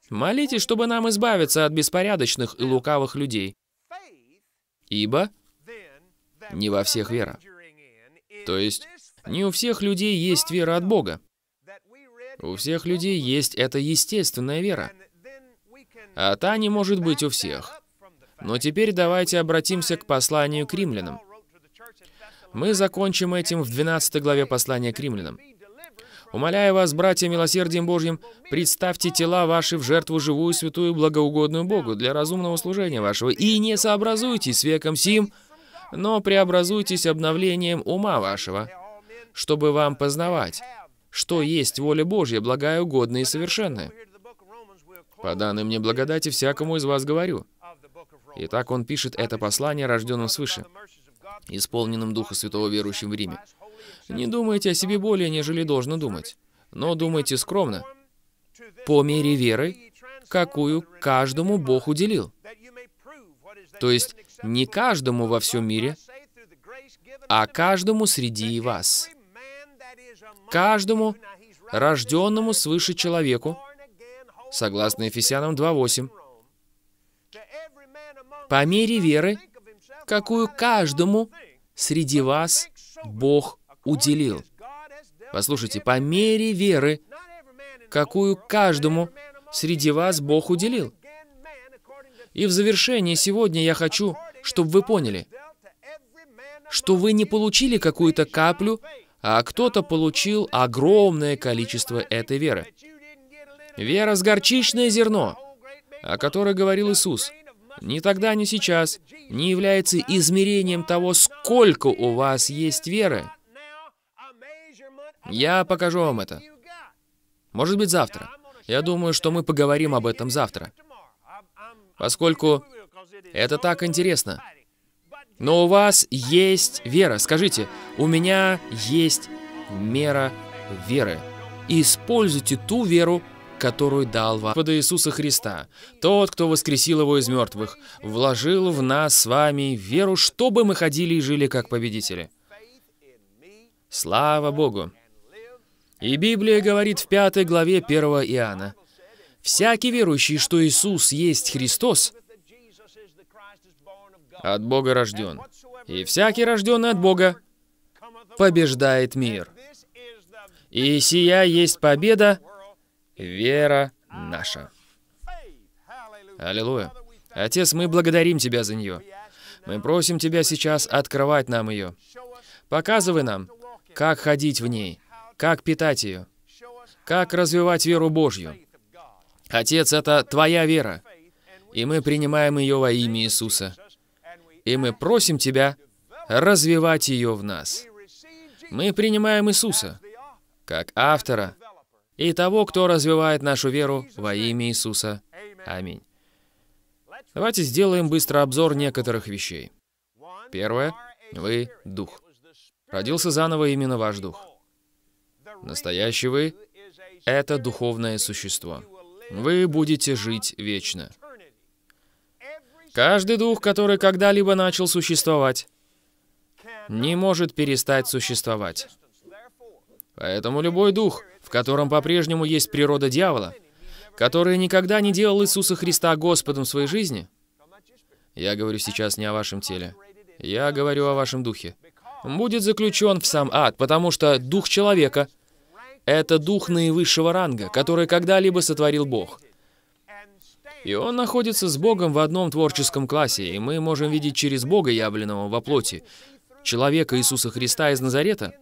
«Молитесь, чтобы нам избавиться от беспорядочных и лукавых людей, ибо не во всех вера». То есть, не у всех людей есть вера от Бога. У всех людей есть эта естественная вера. А та не может быть у всех. Но теперь давайте обратимся к посланию к римлянам. Мы закончим этим в 12 главе послания к римлянам. «Умоляю вас, братья, милосердием Божьим, представьте тела ваши в жертву живую, святую, благоугодную Богу для разумного служения вашего, и не сообразуйтесь с веком сим, но преобразуйтесь обновлением ума вашего, чтобы вам познавать, что есть воля Божья, благая, угодная и совершенная. По данной мне благодати всякому из вас говорю». Итак, он пишет это послание рожденным свыше исполненным Духа Святого верующим в Риме. Не думайте о себе более, нежели должно думать, но думайте скромно, по мере веры, какую каждому Бог уделил. То есть не каждому во всем мире, а каждому среди вас. Каждому рожденному свыше человеку, согласно Ефесянам 2.8, по мере веры, какую каждому среди вас Бог уделил. Послушайте, по мере веры, какую каждому среди вас Бог уделил. И в завершение сегодня я хочу, чтобы вы поняли, что вы не получили какую-то каплю, а кто-то получил огромное количество этой веры. Вера с горчичное зерно, о которой говорил Иисус – ни тогда, ни сейчас не является измерением того, сколько у вас есть веры. Я покажу вам это. Может быть, завтра. Я думаю, что мы поговорим об этом завтра. Поскольку это так интересно. Но у вас есть вера. Скажите, у меня есть мера веры. используйте ту веру, которую дал вам Господа Иисуса Христа, тот, кто воскресил его из мертвых, вложил в нас с вами веру, чтобы мы ходили и жили как победители. Слава Богу! И Библия говорит в пятой главе 1 Иоанна, «Всякий верующий, что Иисус есть Христос, от Бога рожден, и всякий рожденный от Бога побеждает мир». И сия есть победа, Вера наша. Аллилуйя. Отец, мы благодарим Тебя за нее. Мы просим Тебя сейчас открывать нам ее. Показывай нам, как ходить в ней, как питать ее, как развивать веру Божью. Отец, это Твоя вера, и мы принимаем ее во имя Иисуса. И мы просим Тебя развивать ее в нас. Мы принимаем Иисуса как автора, и того, кто развивает нашу веру во имя Иисуса. Аминь. Давайте сделаем быстро обзор некоторых вещей. Первое. Вы — Дух. Родился заново именно ваш Дух. Настоящий вы — это духовное существо. Вы будете жить вечно. Каждый дух, который когда-либо начал существовать, не может перестать существовать. Поэтому любой дух, в котором по-прежнему есть природа дьявола, который никогда не делал Иисуса Христа Господом в своей жизни, я говорю сейчас не о вашем теле, я говорю о вашем духе, будет заключен в сам ад, потому что дух человека — это дух наивысшего ранга, который когда-либо сотворил Бог. И он находится с Богом в одном творческом классе, и мы можем видеть через Бога, явленного во плоти, человека Иисуса Христа из Назарета,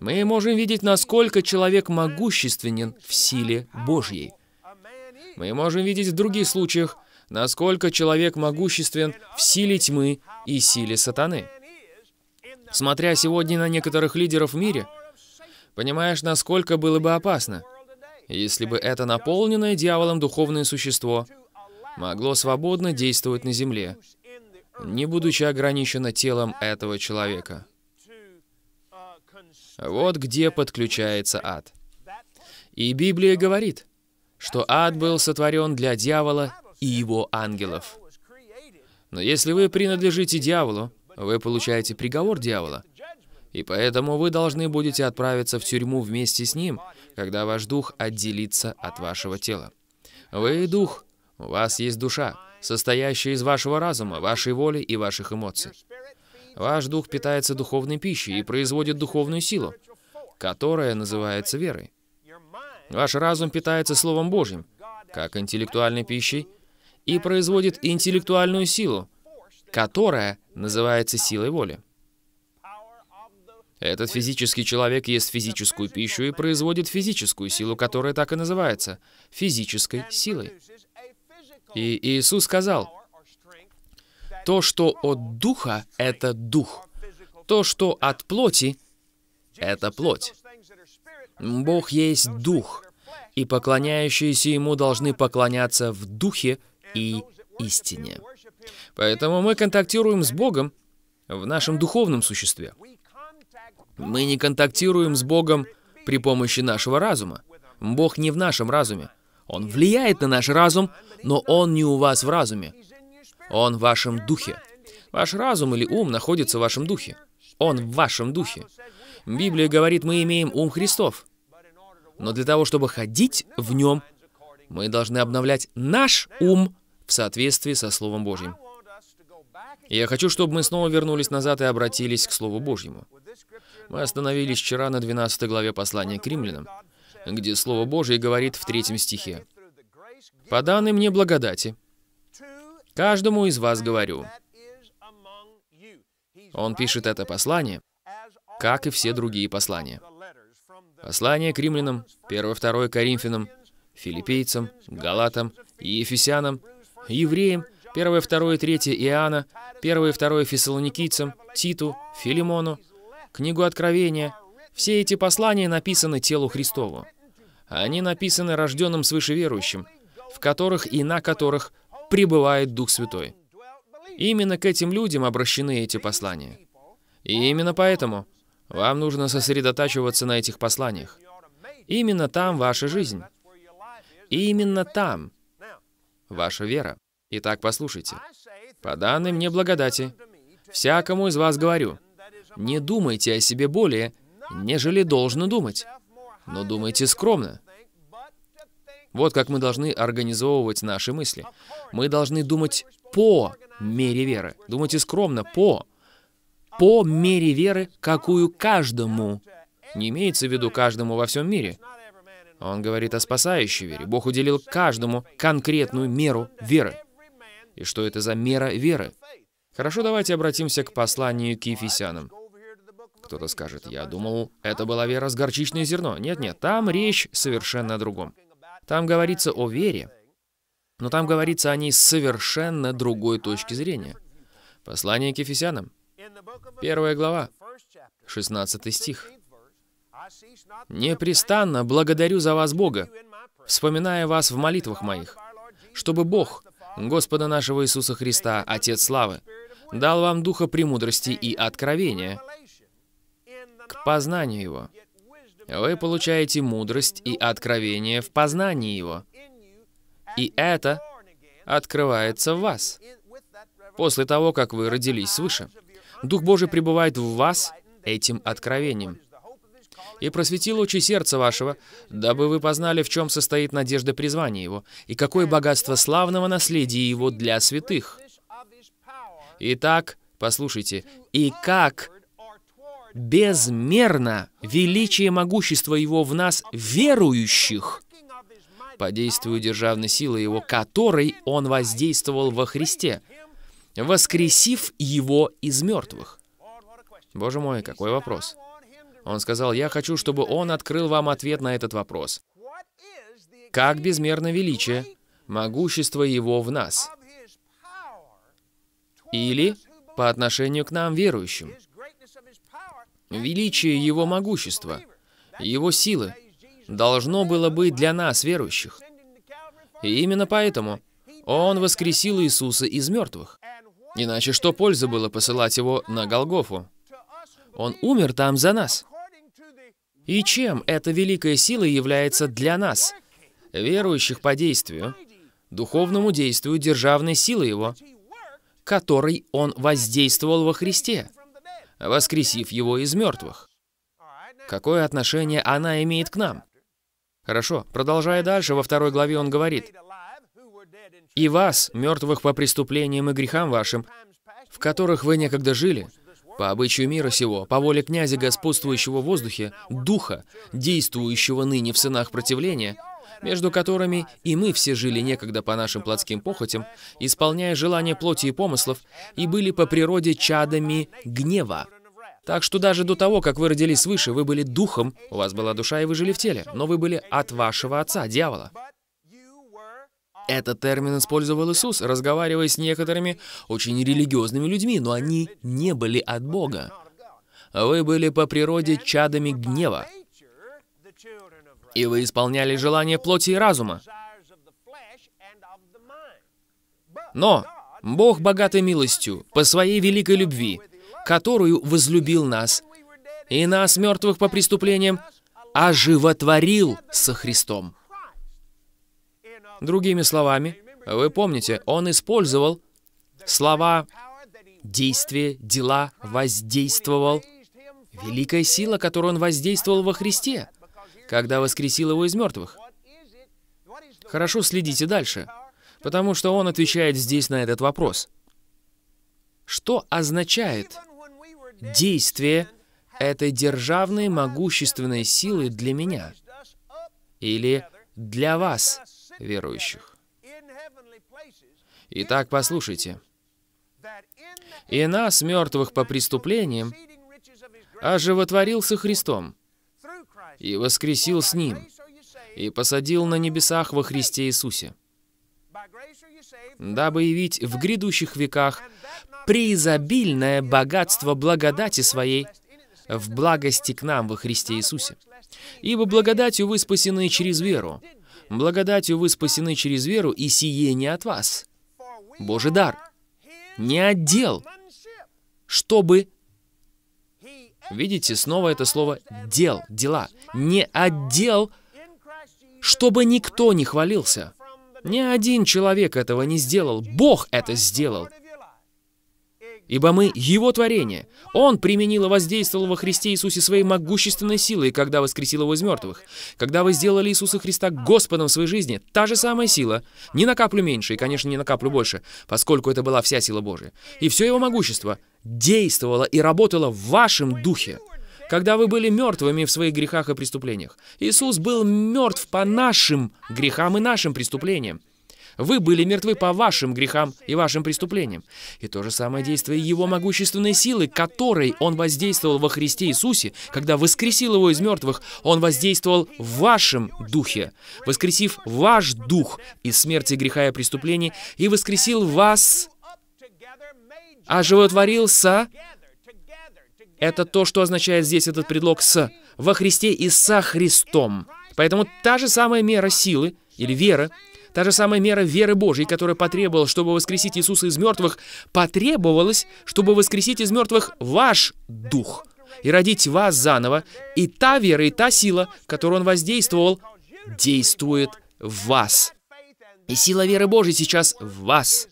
мы можем видеть, насколько человек могущественен в силе Божьей. Мы можем видеть в других случаях, насколько человек могуществен в силе тьмы и силе сатаны. Смотря сегодня на некоторых лидеров в мире, понимаешь, насколько было бы опасно, если бы это наполненное дьяволом духовное существо могло свободно действовать на земле, не будучи ограничено телом этого человека. Вот где подключается ад. И Библия говорит, что ад был сотворен для дьявола и его ангелов. Но если вы принадлежите дьяволу, вы получаете приговор дьявола. И поэтому вы должны будете отправиться в тюрьму вместе с ним, когда ваш дух отделится от вашего тела. Вы — дух, у вас есть душа, состоящая из вашего разума, вашей воли и ваших эмоций. Ваш дух питается духовной пищей и производит духовную силу, которая называется верой. Ваш разум питается Словом Божьим, как интеллектуальной пищей, и производит интеллектуальную силу, которая называется силой воли. Этот физический человек ест физическую пищу и производит физическую силу, которая так и называется – физической силой. И Иисус сказал – то, что от духа, это дух. То, что от плоти, это плоть. Бог есть дух, и поклоняющиеся ему должны поклоняться в духе и истине. Поэтому мы контактируем с Богом в нашем духовном существе. Мы не контактируем с Богом при помощи нашего разума. Бог не в нашем разуме. Он влияет на наш разум, но Он не у вас в разуме. Он в вашем духе. Ваш разум или ум находится в вашем духе. Он в вашем духе. Библия говорит, мы имеем ум Христов. Но для того, чтобы ходить в нем, мы должны обновлять наш ум в соответствии со Словом Божьим. Я хочу, чтобы мы снова вернулись назад и обратились к Слову Божьему. Мы остановились вчера на 12 главе послания к римлянам, где Слово Божье говорит в третьем стихе. «По данной мне благодати, Каждому из вас говорю. Он пишет это послание, как и все другие послания. Послание к римлянам, 1-2 Коринфянам, филиппийцам, галатам и ефесянам, евреям, 1, 2, 3 Иоанна, 1, 2 Фессалоникийцам, Титу, Филимону, книгу Откровения. Все эти послания написаны телу Христову. Они написаны рожденным свыше верующим, в которых и на которых пребывает Дух Святой. Именно к этим людям обращены эти послания. И именно поэтому вам нужно сосредотачиваться на этих посланиях. Именно там ваша жизнь. И именно там ваша вера. Итак, послушайте. По данным мне благодати, всякому из вас говорю, не думайте о себе более, нежели должно думать, но думайте скромно, вот как мы должны организовывать наши мысли. Мы должны думать по мере веры. Думайте скромно, по. По мере веры, какую каждому. Не имеется в виду каждому во всем мире. Он говорит о спасающей вере. Бог уделил каждому конкретную меру веры. И что это за мера веры? Хорошо, давайте обратимся к посланию к Ефесянам. Кто-то скажет, я думал, это была вера с горчичное зерно. Нет-нет, там речь совершенно о другом. Там говорится о вере, но там говорится о ней с совершенно другой точки зрения. Послание к Ефесянам, первая глава, 16 стих. «Непрестанно благодарю за вас Бога, вспоминая вас в молитвах моих, чтобы Бог, Господа нашего Иисуса Христа, Отец Славы, дал вам духа премудрости и откровения к познанию Его» вы получаете мудрость и откровение в познании Его. И это открывается в вас после того, как вы родились свыше. Дух Божий пребывает в вас этим откровением и просветил очи сердца вашего, дабы вы познали, в чем состоит надежда призвания его, и какое богатство славного наследия его для святых. Итак, послушайте, и как безмерно величие могущества Его в нас, верующих, по действию державной силы Его, которой Он воздействовал во Христе, воскресив Его из мертвых. Боже мой, какой вопрос. Он сказал, я хочу, чтобы Он открыл вам ответ на этот вопрос. Как безмерно величие, могущество Его в нас? Или по отношению к нам, верующим? величие Его могущества, Его силы должно было быть для нас, верующих. И именно поэтому Он воскресил Иисуса из мертвых. Иначе что польза было посылать Его на Голгофу? Он умер там за нас. И чем эта великая сила является для нас, верующих по действию, духовному действию державной силы Его, которой Он воздействовал во Христе? воскресив его из мертвых. Какое отношение она имеет к нам? Хорошо, продолжая дальше, во второй главе он говорит, «И вас, мертвых по преступлениям и грехам вашим, в которых вы некогда жили, по обычаю мира сего, по воле князя господствующего в воздухе, духа, действующего ныне в сынах противления, между которыми и мы все жили некогда по нашим плотским похотям, исполняя желания плоти и помыслов, и были по природе чадами гнева. Так что даже до того, как вы родились свыше, вы были духом, у вас была душа и вы жили в теле, но вы были от вашего отца, дьявола. Этот термин использовал Иисус, разговаривая с некоторыми очень религиозными людьми, но они не были от Бога. Вы были по природе чадами гнева и вы исполняли желания плоти и разума. Но Бог богатой милостью, по своей великой любви, которую возлюбил нас, и нас, мертвых по преступлениям, оживотворил со Христом. Другими словами, вы помните, он использовал слова «действие», «дела», «воздействовал», великая сила, которую он воздействовал во Христе – когда воскресил его из мертвых. Хорошо, следите дальше, потому что он отвечает здесь на этот вопрос. Что означает действие этой державной могущественной силы для меня или для вас, верующих? Итак, послушайте. «И нас, мертвых по преступлениям, оживотворился Христом, и воскресил с Ним, и посадил на небесах во Христе Иисусе, дабы явить в грядущих веках преизобильное богатство благодати Своей в благости к нам во Христе Иисусе. Ибо благодатью вы спасены через веру. Благодатью вы спасены через веру, и сие не от вас. Божий дар. Не отдел, чтобы Видите, снова это слово «дел», «дела». Не «отдел», чтобы никто не хвалился. Ни один человек этого не сделал. Бог это сделал. Ибо мы Его творение. Он применил и воздействовал во Христе Иисусе своей могущественной силой, когда воскресил Его из мертвых. Когда вы сделали Иисуса Христа Господом в своей жизни, та же самая сила, ни на каплю меньше и, конечно, ни на каплю больше, поскольку это была вся сила Божия. И все Его могущество — действовала и работала в вашем духе, когда вы были мертвыми в своих грехах и преступлениях. Иисус был мертв по нашим грехам и нашим преступлениям. Вы были мертвы по вашим грехам и вашим преступлениям. И то же самое действие Его могущественной силы, которой Он воздействовал во Христе Иисусе, когда воскресил Его из мертвых, Он воздействовал в вашем духе, воскресив ваш дух из смерти греха и преступлений, и воскресил вас оживотворился а а? это то, что означает здесь этот предлог «с» во Христе и со Христом. Поэтому та же самая мера силы или веры, та же самая мера веры Божьей, которая потребовала, чтобы воскресить Иисуса из мертвых, потребовалась, чтобы воскресить из мертвых ваш дух и родить вас заново. И та вера, и та сила, которую Он воздействовал, действует в вас. И сила веры Божьей сейчас в вас.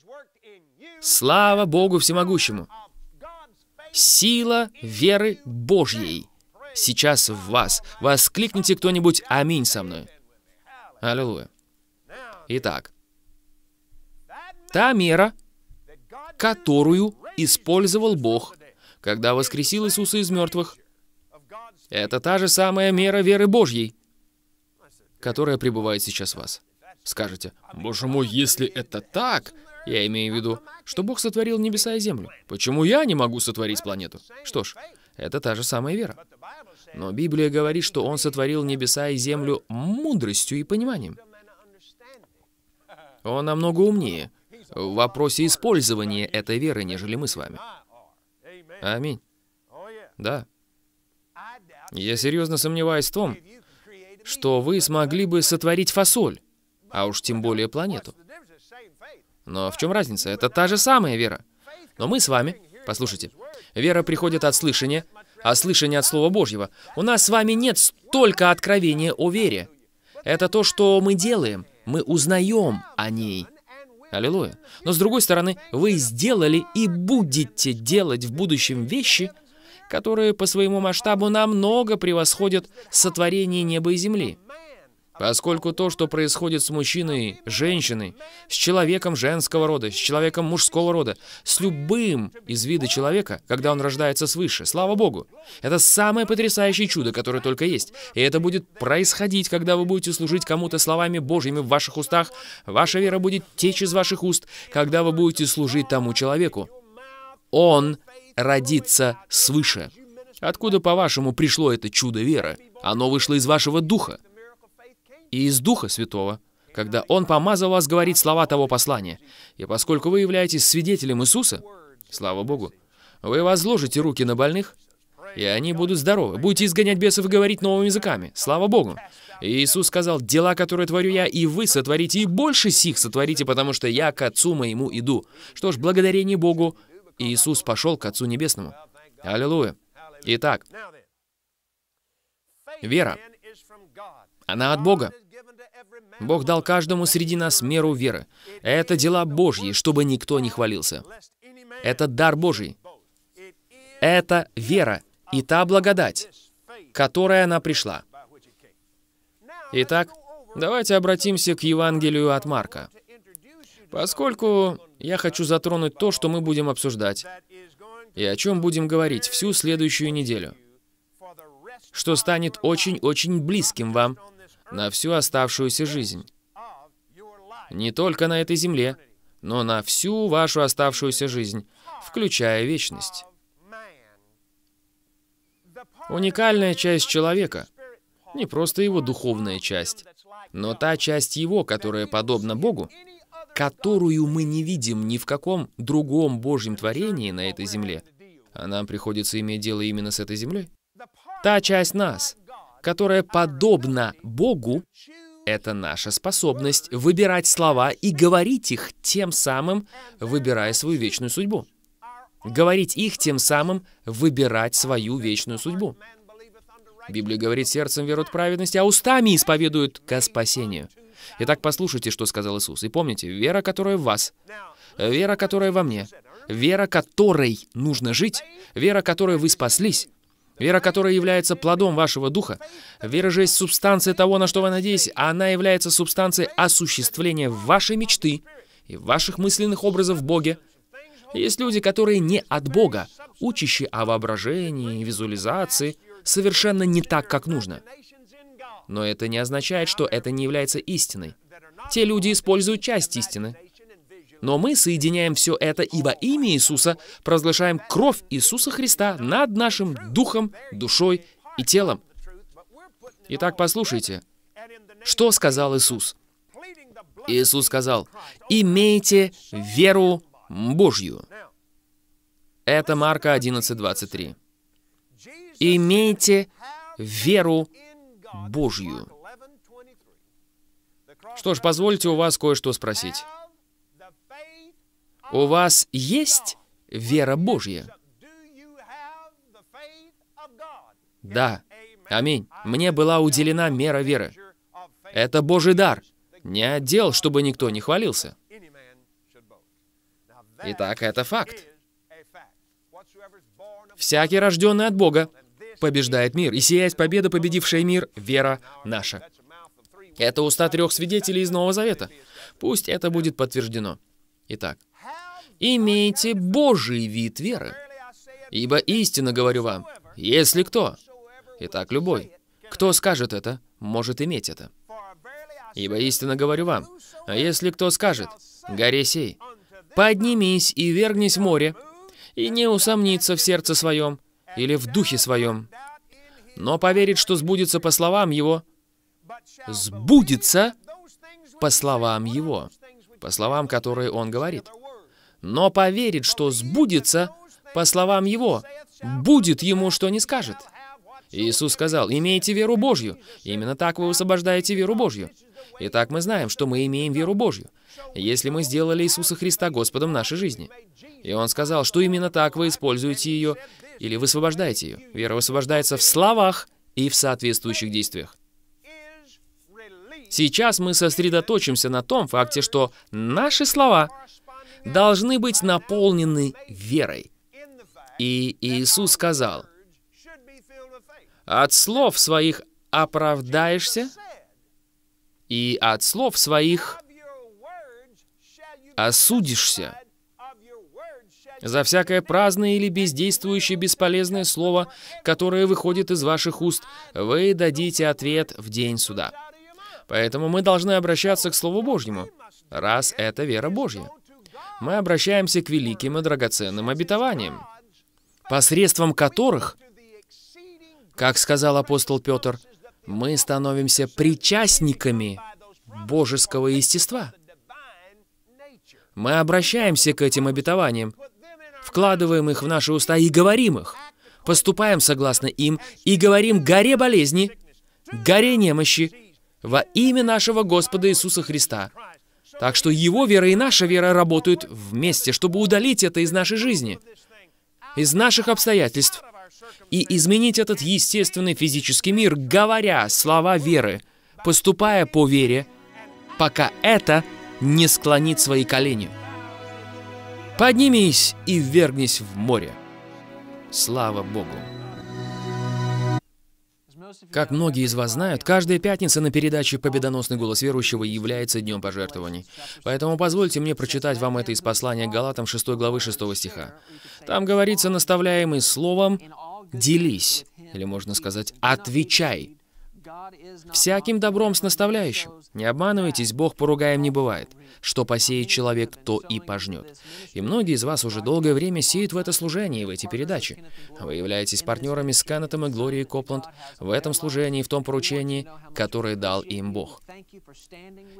Слава Богу Всемогущему! Сила веры Божьей сейчас в вас. Воскликните кто-нибудь «Аминь» со мной. Аллилуйя. Итак, та мера, которую использовал Бог, когда воскресил Иисуса из мертвых, это та же самая мера веры Божьей, которая пребывает сейчас в вас. Скажете, «Боже мой, если это так, я имею в виду, что Бог сотворил небеса и землю. Почему я не могу сотворить планету? Что ж, это та же самая вера. Но Библия говорит, что Он сотворил небеса и землю мудростью и пониманием. Он намного умнее в вопросе использования этой веры, нежели мы с вами. Аминь. Да. Я серьезно сомневаюсь в том, что вы смогли бы сотворить фасоль, а уж тем более планету. Но в чем разница? Это та же самая вера. Но мы с вами, послушайте, вера приходит от слышания, а слышание от Слова Божьего. У нас с вами нет столько откровения о вере. Это то, что мы делаем. Мы узнаем о ней. Аллилуйя. Но с другой стороны, вы сделали и будете делать в будущем вещи, которые по своему масштабу намного превосходят сотворение неба и земли. Поскольку то, что происходит с мужчиной, женщиной, с человеком женского рода, с человеком мужского рода, с любым из вида человека, когда он рождается свыше, слава богу, это самое потрясающее чудо, которое только есть. И это будет происходить, когда вы будете служить кому-то словами Божьими в ваших устах, ваша вера будет течь из ваших уст, когда вы будете служить тому человеку. Он родится свыше. Откуда, по-вашему, пришло это чудо веры? Оно вышло из вашего духа и из Духа Святого, когда Он помазал вас говорить слова того послания. И поскольку вы являетесь свидетелем Иисуса, слава Богу, вы возложите руки на больных, и они будут здоровы. Будете изгонять бесов и говорить новыми языками. Слава Богу. И Иисус сказал, «Дела, которые творю я, и вы сотворите, и больше сих сотворите, потому что я к Отцу моему иду». Что ж, благодарение Богу, Иисус пошел к Отцу Небесному. Аллилуйя. Итак, вера она от Бога. Бог дал каждому среди нас меру веры. Это дела Божьи, чтобы никто не хвалился. Это дар Божий. Это вера и та благодать, которая она пришла. Итак, давайте обратимся к Евангелию от Марка. Поскольку я хочу затронуть то, что мы будем обсуждать, и о чем будем говорить всю следующую неделю – что станет очень-очень близким вам на всю оставшуюся жизнь. Не только на этой земле, но на всю вашу оставшуюся жизнь, включая вечность. Уникальная часть человека, не просто его духовная часть, но та часть его, которая подобна Богу, которую мы не видим ни в каком другом Божьем творении на этой земле, а нам приходится иметь дело именно с этой землей, Та часть нас, которая подобна Богу, это наша способность выбирать слова и говорить их, тем самым выбирая свою вечную судьбу. Говорить их, тем самым выбирать свою вечную судьбу. Библия говорит, сердцем веруют праведность, а устами исповедуют ко спасению. Итак, послушайте, что сказал Иисус. И помните, вера, которая в вас, вера, которая во мне, вера, которой нужно жить, вера, которой вы спаслись, Вера, которая является плодом вашего духа, вера же есть субстанция того, на что вы надеетесь, а она является субстанцией осуществления вашей мечты и ваших мысленных образов в Боге. Есть люди, которые не от Бога, учащие о воображении и визуализации, совершенно не так, как нужно. Но это не означает, что это не является истиной. Те люди используют часть истины, но мы соединяем все это и во имя Иисуса провозглашаем кровь Иисуса Христа над нашим духом, душой и телом. Итак, послушайте, что сказал Иисус? Иисус сказал, «Имейте веру Божью». Это Марка 11:23. «Имейте веру Божью». Что ж, позвольте у вас кое-что спросить. У вас есть вера Божья? Да. Аминь. Мне была уделена мера веры. Это Божий дар. Не отдел, чтобы никто не хвалился. Итак, это факт. Всякий, рожденный от Бога, побеждает мир. И сияет победа, победившая мир, вера наша. Это уста трех свидетелей из Нового Завета. Пусть это будет подтверждено. Итак, имейте Божий вид веры. Ибо истинно говорю вам, если кто, итак, любой, кто скажет это, может иметь это. Ибо истинно говорю вам, а если кто скажет, горе сей, поднимись и вернись в море, и не усомнится в сердце своем или в духе своем, но поверит, что сбудется по словам его, сбудется по словам его, по словам, которые он говорит но поверит, что сбудется, по словам его, будет ему, что не скажет. Иисус сказал, имейте веру Божью. Именно так вы освобождаете веру Божью. Итак, мы знаем, что мы имеем веру Божью, если мы сделали Иисуса Христа Господом нашей жизни. И Он сказал, что именно так вы используете ее или высвобождаете ее. Вера высвобождается в словах и в соответствующих действиях. Сейчас мы сосредоточимся на том факте, что наши слова должны быть наполнены верой. И Иисус сказал, «От слов своих оправдаешься, и от слов своих осудишься». За всякое праздное или бездействующее бесполезное слово, которое выходит из ваших уст, вы дадите ответ в день суда. Поэтому мы должны обращаться к Слову Божьему, раз это вера Божья мы обращаемся к великим и драгоценным обетованиям, посредством которых, как сказал апостол Петр, мы становимся причастниками божеского естества. Мы обращаемся к этим обетованиям, вкладываем их в наши уста и говорим их, поступаем согласно им и говорим горе болезни, горе немощи во имя нашего Господа Иисуса Христа – так что его вера и наша вера работают вместе, чтобы удалить это из нашей жизни, из наших обстоятельств, и изменить этот естественный физический мир, говоря слова веры, поступая по вере, пока это не склонит свои колени. Поднимись и ввергнись в море. Слава Богу! Как многие из вас знают, каждая пятница на передаче «Победоносный голос верующего» является днем пожертвований. Поэтому позвольте мне прочитать вам это из послания Галатам 6 главы 6 стиха. Там говорится, наставляемый словом «делись», или можно сказать «отвечай» Всяким добром с наставляющим. Не обманывайтесь, Бог поругаем не бывает. Что посеет человек, то и пожнет. И многие из вас уже долгое время сеют в это служение и в эти передачи. Вы являетесь партнерами с Канетом и Глорией Копланд в этом служении и в том поручении, которое дал им Бог.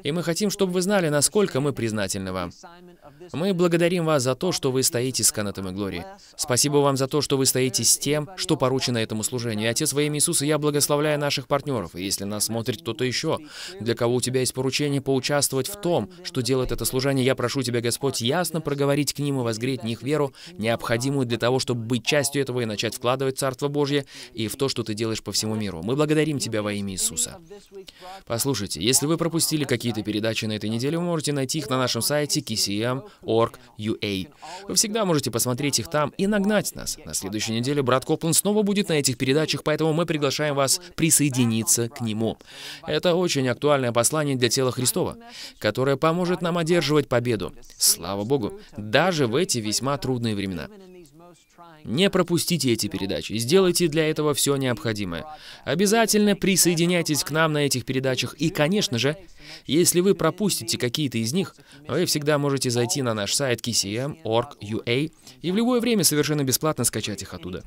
И мы хотим, чтобы вы знали, насколько мы признательны вам. Мы благодарим вас за то, что вы стоите с Канетом и Глорией. Спасибо вам за то, что вы стоите с тем, что поручено этому служению. И Отец во имя Иисуса, я благословляю наших партнеров партнеров, и если нас смотрит кто-то еще, для кого у тебя есть поручение поучаствовать в том, что делает это служение, я прошу тебя, Господь, ясно проговорить к ним и возгреть в них веру, необходимую для того, чтобы быть частью этого и начать вкладывать Царство Божье и в то, что ты делаешь по всему миру. Мы благодарим тебя во имя Иисуса. Послушайте, если вы пропустили какие-то передачи на этой неделе, вы можете найти их на нашем сайте kcm.org.ua. Вы всегда можете посмотреть их там и нагнать нас. На следующей неделе брат Копланд снова будет на этих передачах, поэтому мы приглашаем вас присоединиться обратиться к Нему. Это очень актуальное послание для тела Христова, которое поможет нам одерживать победу. Слава Богу, даже в эти весьма трудные времена. Не пропустите эти передачи, сделайте для этого все необходимое. Обязательно присоединяйтесь к нам на этих передачах. И, конечно же, если вы пропустите какие-то из них, вы всегда можете зайти на наш сайт kcm.org.ua эм а и в любое время совершенно бесплатно скачать их оттуда.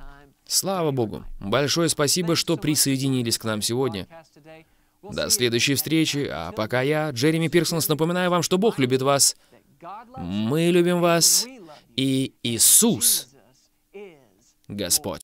Слава Богу. Большое спасибо, что присоединились к нам сегодня. До следующей встречи. А пока я, Джереми Пирсонс, напоминаю вам, что Бог любит вас. Мы любим вас. И Иисус, Господь.